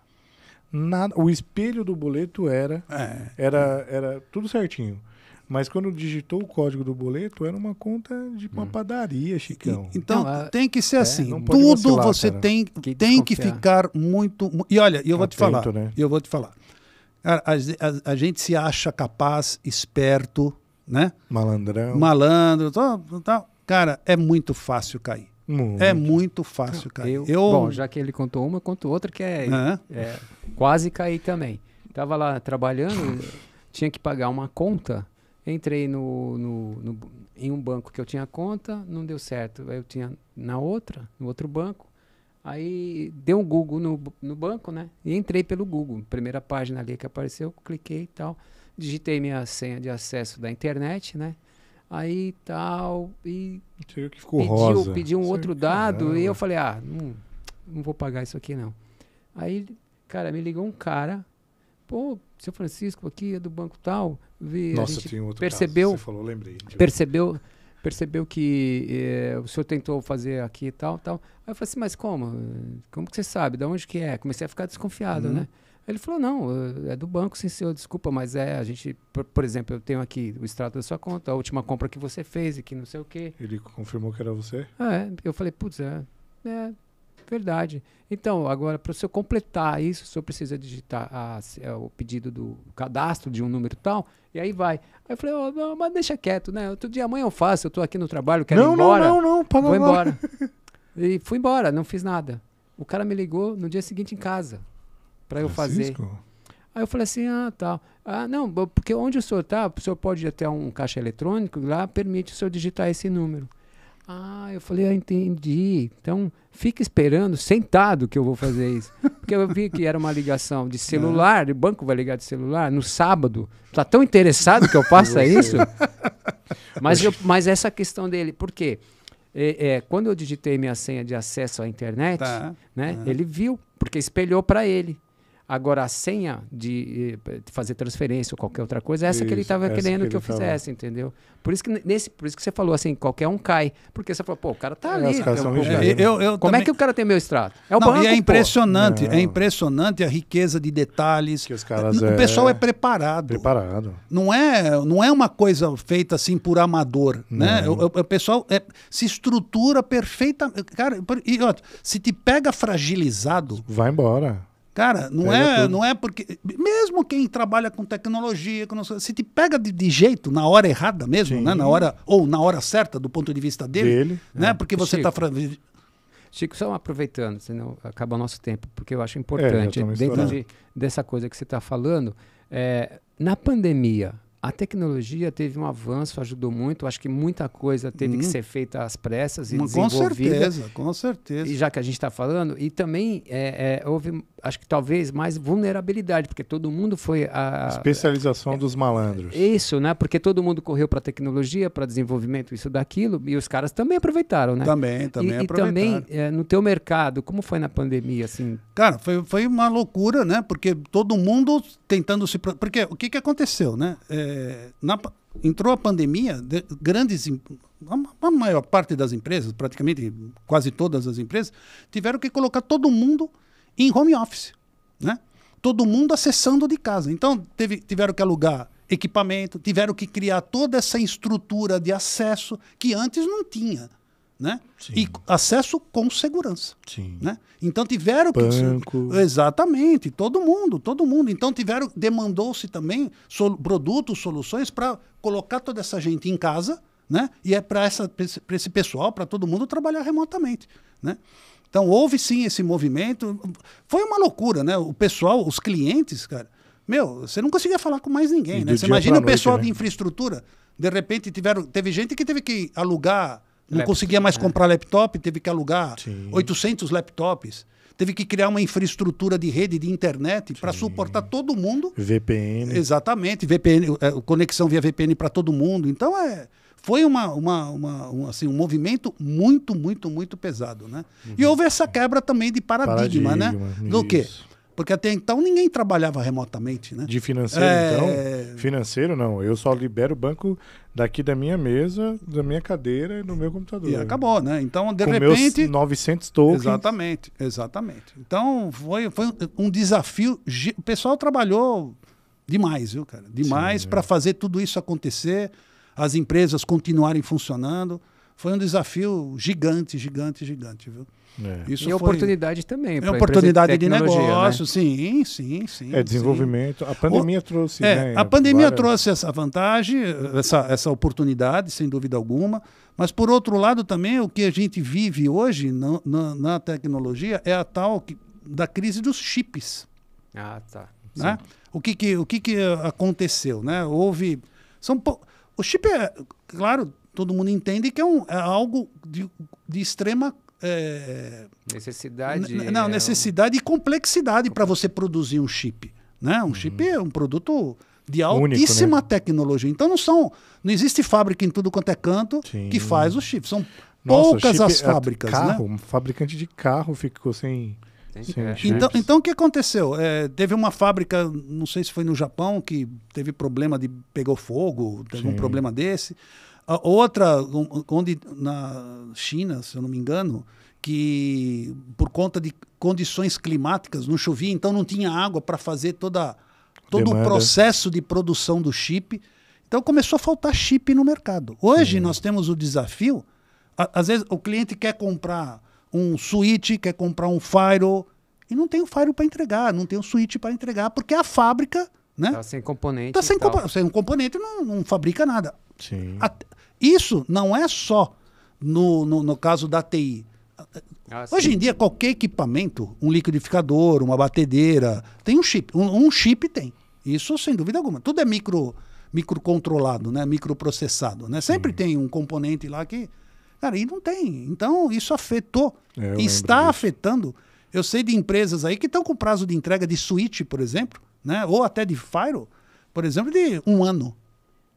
Nada, o espelho do boleto era, é. era, era tudo certinho. Mas quando digitou o código do boleto, era uma conta de uma hum. padaria, Chicão. E, então, não, é- tem que ser é, assim. Tudo vacilar, você cara. tem que, tem que ficar muito. E olha, eu Atento, vou te falar. Né? Eu vou te falar. A, a, a, a, gente se acha capaz, esperto, né? Malandrão. Malandro, tal, Cara, é muito fácil cair. Muito. É muito fácil cair. Eu, eu, Bom, já que ele contou uma, eu conto outra que é, ah. é quase caí também. Tava lá trabalhando, tinha que pagar uma conta Entrei no, no, no, em um banco que eu tinha conta, não deu certo. Aí eu tinha na outra, no outro banco. Aí deu um Google no, no banco, né? E entrei pelo Google. Primeira página ali que apareceu, cliquei e tal. Digitei minha senha de acesso da internet, né? Aí tal. E Chega que ficou pediu, rosa. pediu um outro dado. Caramba. E eu falei, ah, não, não vou pagar isso aqui não. Aí, cara, me ligou um cara. Pô, seu Francisco aqui é do banco tal, vê, Nossa, tem outro percebeu, caso. Você falou, lembrei. Percebeu, percebeu que eh, o senhor tentou fazer aqui e tal, tal. Aí eu falei assim, mas como? Como que você sabe? De onde que é? Comecei a ficar desconfiado, uhum. né? Ele falou, não, eh, é do banco, sim senhor, desculpa, mas é, a gente, por, por, exemplo, eu tenho aqui o extrato da sua conta, a última compra que você fez e que não sei o quê. Ele confirmou que era você? É, eu falei, putz, é, é verdade. Então, agora, para o senhor completar isso, o senhor precisa digitar a, a, é, o pedido do cadastro de um número tal, e aí vai. Aí eu falei, oh, não, mas deixa quieto, né? Outro dia amanhã eu faço, eu estou aqui no trabalho, quero não, ir embora. Não, não, não, para Vou embora. e fui embora, não fiz nada. O cara me ligou no dia seguinte em casa para eu fazer. Aí eu falei assim, ah, tal. Ah, não, porque onde o senhor tá, o senhor pode ir até um caixa eletrônico, lá permite o senhor digitar esse número. Ah, eu falei, ah, entendi. Então, fica esperando, sentado, que eu vou fazer isso. Porque eu vi que era uma ligação de celular, o banco vai ligar de celular no sábado. Tá tão interessado que eu faça isso? Mas, eu, mas essa questão dele, por quê? É, é, quando eu digitei minha senha de acesso à internet, tá. né, ele viu, porque espelhou para ele. Agora, a senha de, eh, de fazer transferência ou qualquer outra coisa, é essa isso, que ele estava querendo que, que eu tava... fizesse, entendeu? Por isso, que nesse, por isso que você falou assim, qualquer um cai. Porque você falou, pô, o cara tá é, ali. eu, eu, eu, como é também... é que o cara tem meu extrato? É o Não, banco, é impressionante, é impressionante a riqueza de detalhes. Que os caras o pessoal é preparado. Preparado. Não é, não é uma coisa feita assim por amador, né? O, o, o pessoal é, se estrutura perfeitamente. Cara, e, se te pega fragilizado... Vai embora. Cara, não é, não é porque. Mesmo quem trabalha com tecnologia, com, se te pega de, de, jeito na hora errada mesmo, Sim. né? Na hora, ou na hora certa, do ponto de vista dele, dele né? É. Porque você está. Chico, só aproveitando, senão acaba o nosso tempo, porque eu acho importante, é, eu dentro né? de, dessa coisa que você está falando, é, na pandemia, a tecnologia teve um avanço, ajudou muito. Acho que muita coisa teve hum. que uhum. ser feita às pressas e Mas, desenvolvida. Com certeza, com certeza. E já que a gente está falando, e também é, é, houve, acho que talvez mais vulnerabilidade, porque todo mundo foi a especialização é, dos malandros. Isso, né? Porque todo mundo correu para tecnologia, para desenvolvimento, isso daquilo, e os caras também aproveitaram, né? Também, também e, aproveitaram. E é, também no teu mercado, como foi na pandemia, assim? Cara, foi, foi uma loucura, né? Porque todo mundo tentando se porque o que que aconteceu, né? É, é, na, entrou a pandemia, de, grandes, a, a maior parte das empresas, praticamente quase todas as empresas, tiveram que colocar todo mundo em home office, né? Todo mundo acessando de casa. Então teve, tiveram que alugar equipamento, tiveram que criar toda essa estrutura de acesso que antes não tinha né? Sim. E acesso com segurança, Sim. né? Então tiveram Banco. exatamente todo mundo, todo mundo. Então tiveram demandou-se também sol, produtos, soluções para colocar toda essa gente em casa, né? E é para essa esse pessoal, para todo mundo trabalhar remotamente, né? Então houve sim esse movimento, foi uma loucura, né? O pessoal, os clientes, cara, meu, você não conseguia falar com mais ninguém, e né? Você imagina o pessoal né? de infraestrutura, de repente tiveram, teve gente que teve que alugar não conseguia mais é. comprar laptop, teve que alugar Sim. 800 laptops. Teve que criar uma infraestrutura de rede de internet para suportar todo mundo. VPN. Exatamente, VPN, é, conexão via VPN para todo mundo. Então é, foi uma, uma, uma, um, assim, um movimento muito, muito, muito pesado, né? Uhum. E houve essa quebra também de paradigma, né? paradigma né? Do isso. que porque até então ninguém trabalhava remotamente, né? De financeiro, é... então? Financeiro, não. Eu só libero o banco daqui da minha mesa, da minha cadeira e do meu computador. E acabou, né? Então, de Com repente... Meus 900 tokens. Exatamente, exatamente. Então, foi, foi um desafio... O pessoal trabalhou demais, viu, cara? Demais para é. fazer tudo isso acontecer, as empresas continuarem funcionando. Foi um desafio gigante, gigante, gigante, viu? É. Isso e foi... oportunidade também. É oportunidade de, de né? negócio, né? sim, sim, sim. É desenvolvimento. Sim. A pandemia o... trouxe. É, né, a pandemia várias... trouxe essa vantagem, essa, essa oportunidade, sem dúvida alguma. Mas, por outro lado, também o que a gente vive hoje na, na, na tecnologia é a tal que, da crise dos chips. Ah, tá. Né? O, que, que, o que, que aconteceu? Né? Houve. São, o chip é, claro, todo mundo entende que é, um, é algo de, de extrema é, necessidade. Não, é necessidade e complexidade para você produzir um chip. Né? Um uhum. chip é um produto de altíssima Único, né? tecnologia. Então não são. Não existe fábrica em tudo quanto é canto Sim. que faz o chip. São Nossa, poucas chip as é fábricas. Né? Carro, né? Um fabricante de carro ficou sem. Sim, é, então, então o que aconteceu? É, teve uma fábrica, não sei se foi no Japão, que teve problema de pegou fogo, teve Sim. um problema desse. A outra, onde na China, se eu não me engano, que por conta de condições climáticas não chovia, então não tinha água para fazer toda, todo Demanda. o processo de produção do chip. Então começou a faltar chip no mercado. Hoje Sim. nós temos o desafio. às vezes o cliente quer comprar um switch, quer comprar um firewall, e não tem o firewall para entregar, não tem o switch para entregar, porque a fábrica né? Tá sem componente. Tá sem, compo sem um componente, não, não fabrica nada. Sim. A, isso não é só no, no, no caso da TI. Ah, Hoje em dia, qualquer equipamento, um liquidificador, uma batedeira, tem um chip. Um, um chip tem. Isso sem dúvida alguma. Tudo é micro microcontrolado, né? microprocessado. Né? Sempre Sim. tem um componente lá que. Cara, e não tem. Então, isso afetou. É, está afetando. Eu sei de empresas aí que estão com prazo de entrega de suíte, por exemplo, né? ou até de Firo, por exemplo, de um ano.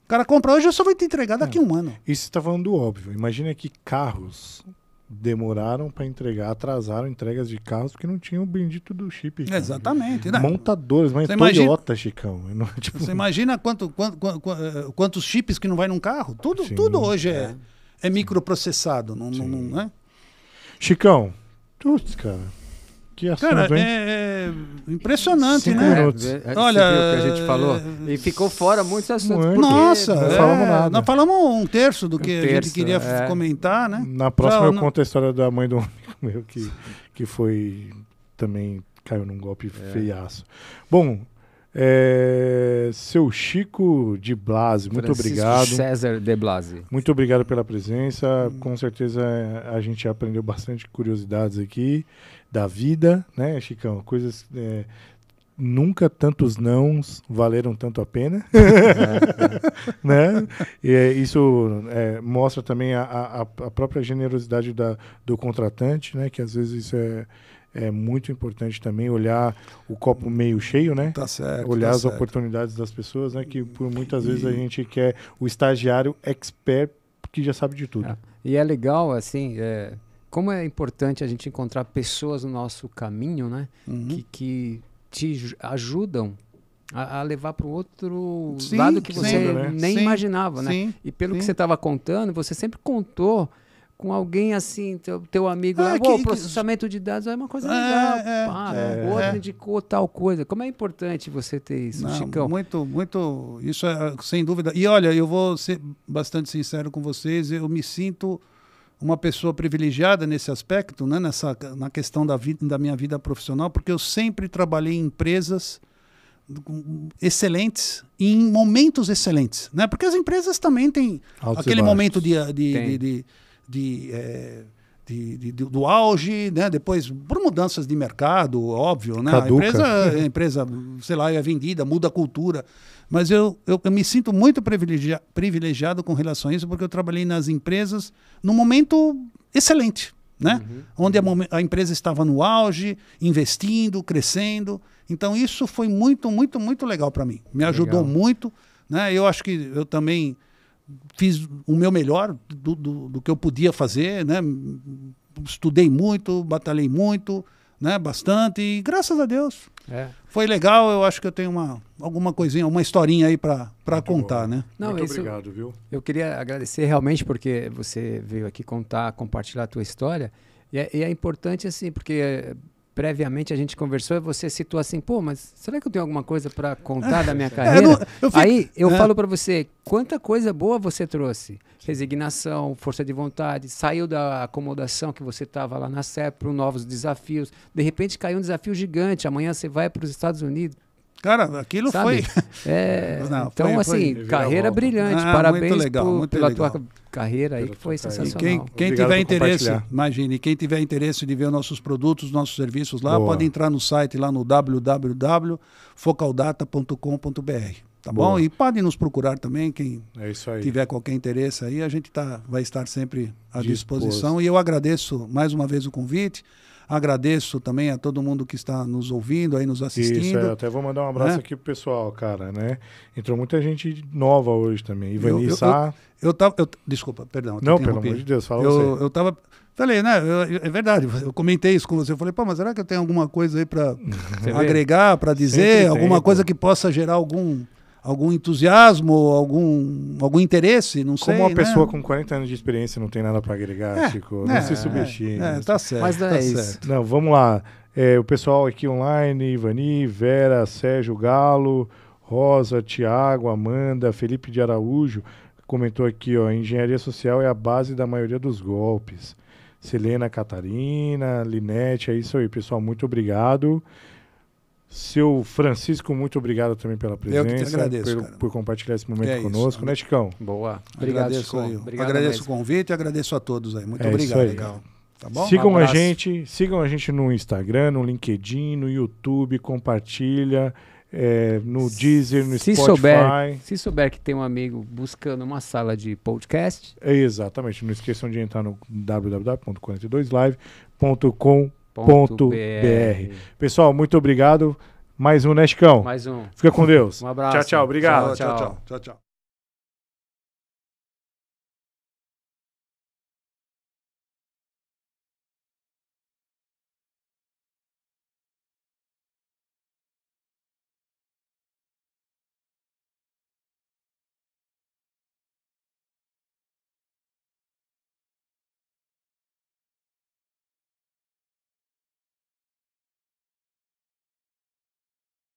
O cara compra hoje, eu só vou te entregar daqui a é. um ano. Isso você está falando do óbvio. Imagina que carros demoraram para entregar, atrasaram entregas de carros porque não tinham o bendito do chip. Cara. Exatamente. Né? Montadores, mas você Toyota, imagina, Chicão. Não, tipo... Você imagina quanto, quanto, eh, quantos chips que não vai num carro? Tudo, Sim, tudo hoje é, é, é microprocessado, não, não, não, é? Chicão, putz, cara. Que assunto, cara, hein? É, é impressionante, né? É, Olha, o que a gente falou e ficou fora muitos assuntos. Muito. Nossa, não é, falamos nada. Nós falamos um terço do que um terço, a gente queria é. comentar, né? Na próxima eu não... conto a história da mãe do amigo meu que que foi também caiu num golpe é. feiaço. Bom, é, seu Chico de Blase, muito obrigado. César de Blase, Muito obrigado pela presença. Com certeza a gente aprendeu bastante curiosidades aqui da vida, né, Chicão? Coisas. É, nunca tantos nãos valeram tanto a pena, né? E é, isso é, mostra também a, a, a, própria generosidade da, do contratante, né? Que às vezes isso é, é muito importante também olhar o copo meio cheio, né? Tá certo. Olhar tá as certo. oportunidades das pessoas, né? Que por muitas e... vezes a gente quer o estagiário expert que já sabe de tudo. É. e é legal, assim, é, como é importante a gente encontrar pessoas no nosso caminho, né? Uhum. Que, que te ajudam a, a levar para o outro sim, lado que você sim, né? nem sim, imaginava, né? E pelo que você estava contando, você sempre contou com alguém assim, teu, teu amigo, ah, lá, que, processamento que... de dados é uma coisa é, legal. É, pá, é, o outro é. indicou tal coisa. Como é importante você ter isso, Não, Chicão? Muito, muito. Isso é sem dúvida. E olha, eu vou ser bastante sincero com vocês, eu me sinto uma pessoa privilegiada nesse aspecto, né, nessa, na questão da, vida, da minha vida profissional, porque eu sempre trabalhei em empresas excelentes em momentos excelentes, né? Porque as empresas também têm Altos aquele momento de, de, de, de é, de, de, do auge, né? depois por mudanças de mercado, óbvio, né? Caduca. A empresa, a empresa, sei lá, é vendida, muda a cultura. Mas eu, eu, eu me sinto muito privilegia, privilegiado com relação a isso, porque eu trabalhei nas empresas num momento excelente, né? Uhum. Onde a, uhum. a empresa estava no auge, investindo, crescendo. Então isso foi muito, muito, muito legal para mim. Me ajudou legal. muito. Né? Eu acho que eu também fiz o meu melhor do, do, do que eu podia fazer, né? Estudei muito, batalhei muito, né, bastante e graças a Deus. É. Foi legal, eu acho que eu tenho uma, alguma coisinha, uma historinha aí para contar, bom. né? Não, Muito isso, obrigado, viu? Eu queria agradecer realmente porque você veio aqui contar, compartilhar a tua história. E é, e é importante assim, porque previamente a gente conversou, você citou assim, pô, mas será que eu tenho alguma coisa para contar da minha é, carreira? É, eu não, eu fico, Aí eu é. falo para você, quanta coisa boa você trouxe. Resignação, força de vontade, saiu da acomodação que você estava lá na CEP para novos desafios. De repente caiu um desafio gigante, amanhã você vai para os Estados Unidos, Cara, aquilo Sabe? foi. É, Não, então, foi, assim, foi carreira brilhante. Ah, Parabéns muito legal, por, muito pela legal. tua carreira aí, que foi sensacional. E quem, quem tiver interesse, imagine, quem tiver interesse de ver nossos produtos, nossos serviços lá, Boa. pode entrar no site lá no www.focaldata.com.br. Tá Boa. bom? E podem nos procurar também, quem é tiver qualquer interesse aí, a gente tá, vai estar sempre à disposição. E eu agradeço mais uma vez o convite. Agradeço também a todo mundo que está nos ouvindo, aí nos assistindo. Isso, é, até vou mandar um abraço né? aqui pro pessoal, cara, né? Entrou muita gente nova hoje também. Ivani Sá. Eu, eu, eu, tava, eu, desculpa, perdão. Não, pelo amor de Deus, fala eu, você. Eu tava... Falei, né? Eu, é verdade, eu comentei isso com você. Eu falei, pô, mas será que eu tenho alguma coisa aí para agregar, para dizer? Sempre alguma tem, coisa pô. que possa gerar algum algum entusiasmo, algum, algum interesse, não sei. Como uma né? pessoa com 40 anos de experiência não tem nada para agregar, é, Chico, é, não se subestime. É, tá certo. Mas não é tá é isso. Certo. Não, vamos lá. É, o pessoal aqui online, Ivani, Vera, Sérgio Galo, Rosa, Tiago, Amanda, Felipe de Araújo, comentou aqui, ó, engenharia social é a base da maioria dos golpes. Selena Catarina, Linete, é isso aí, pessoal, muito obrigado. Seu Francisco, muito obrigado também pela presença. Eu que te agradeço, por, por compartilhar esse momento é conosco, isso. né, Chicão? Né, Boa. Obrigado, agradeço, Chico. obrigado agradeço o convite e agradeço a todos aí. Muito é obrigado, legal. Tá bom? Sigam um a gente, sigam a gente no Instagram, no LinkedIn, no YouTube, compartilha. É, no Deezer, no se Spotify. Souber, se souber que tem um amigo buscando uma sala de podcast. É, exatamente. Não esqueçam de entrar no www.42live.com Ponto br. Pessoal, muito obrigado. Mais um, né, Chicão? Mais um. Fica com Deus. Um abraço. Tchau, tchau. Obrigado. tchau, tchau. tchau, tchau.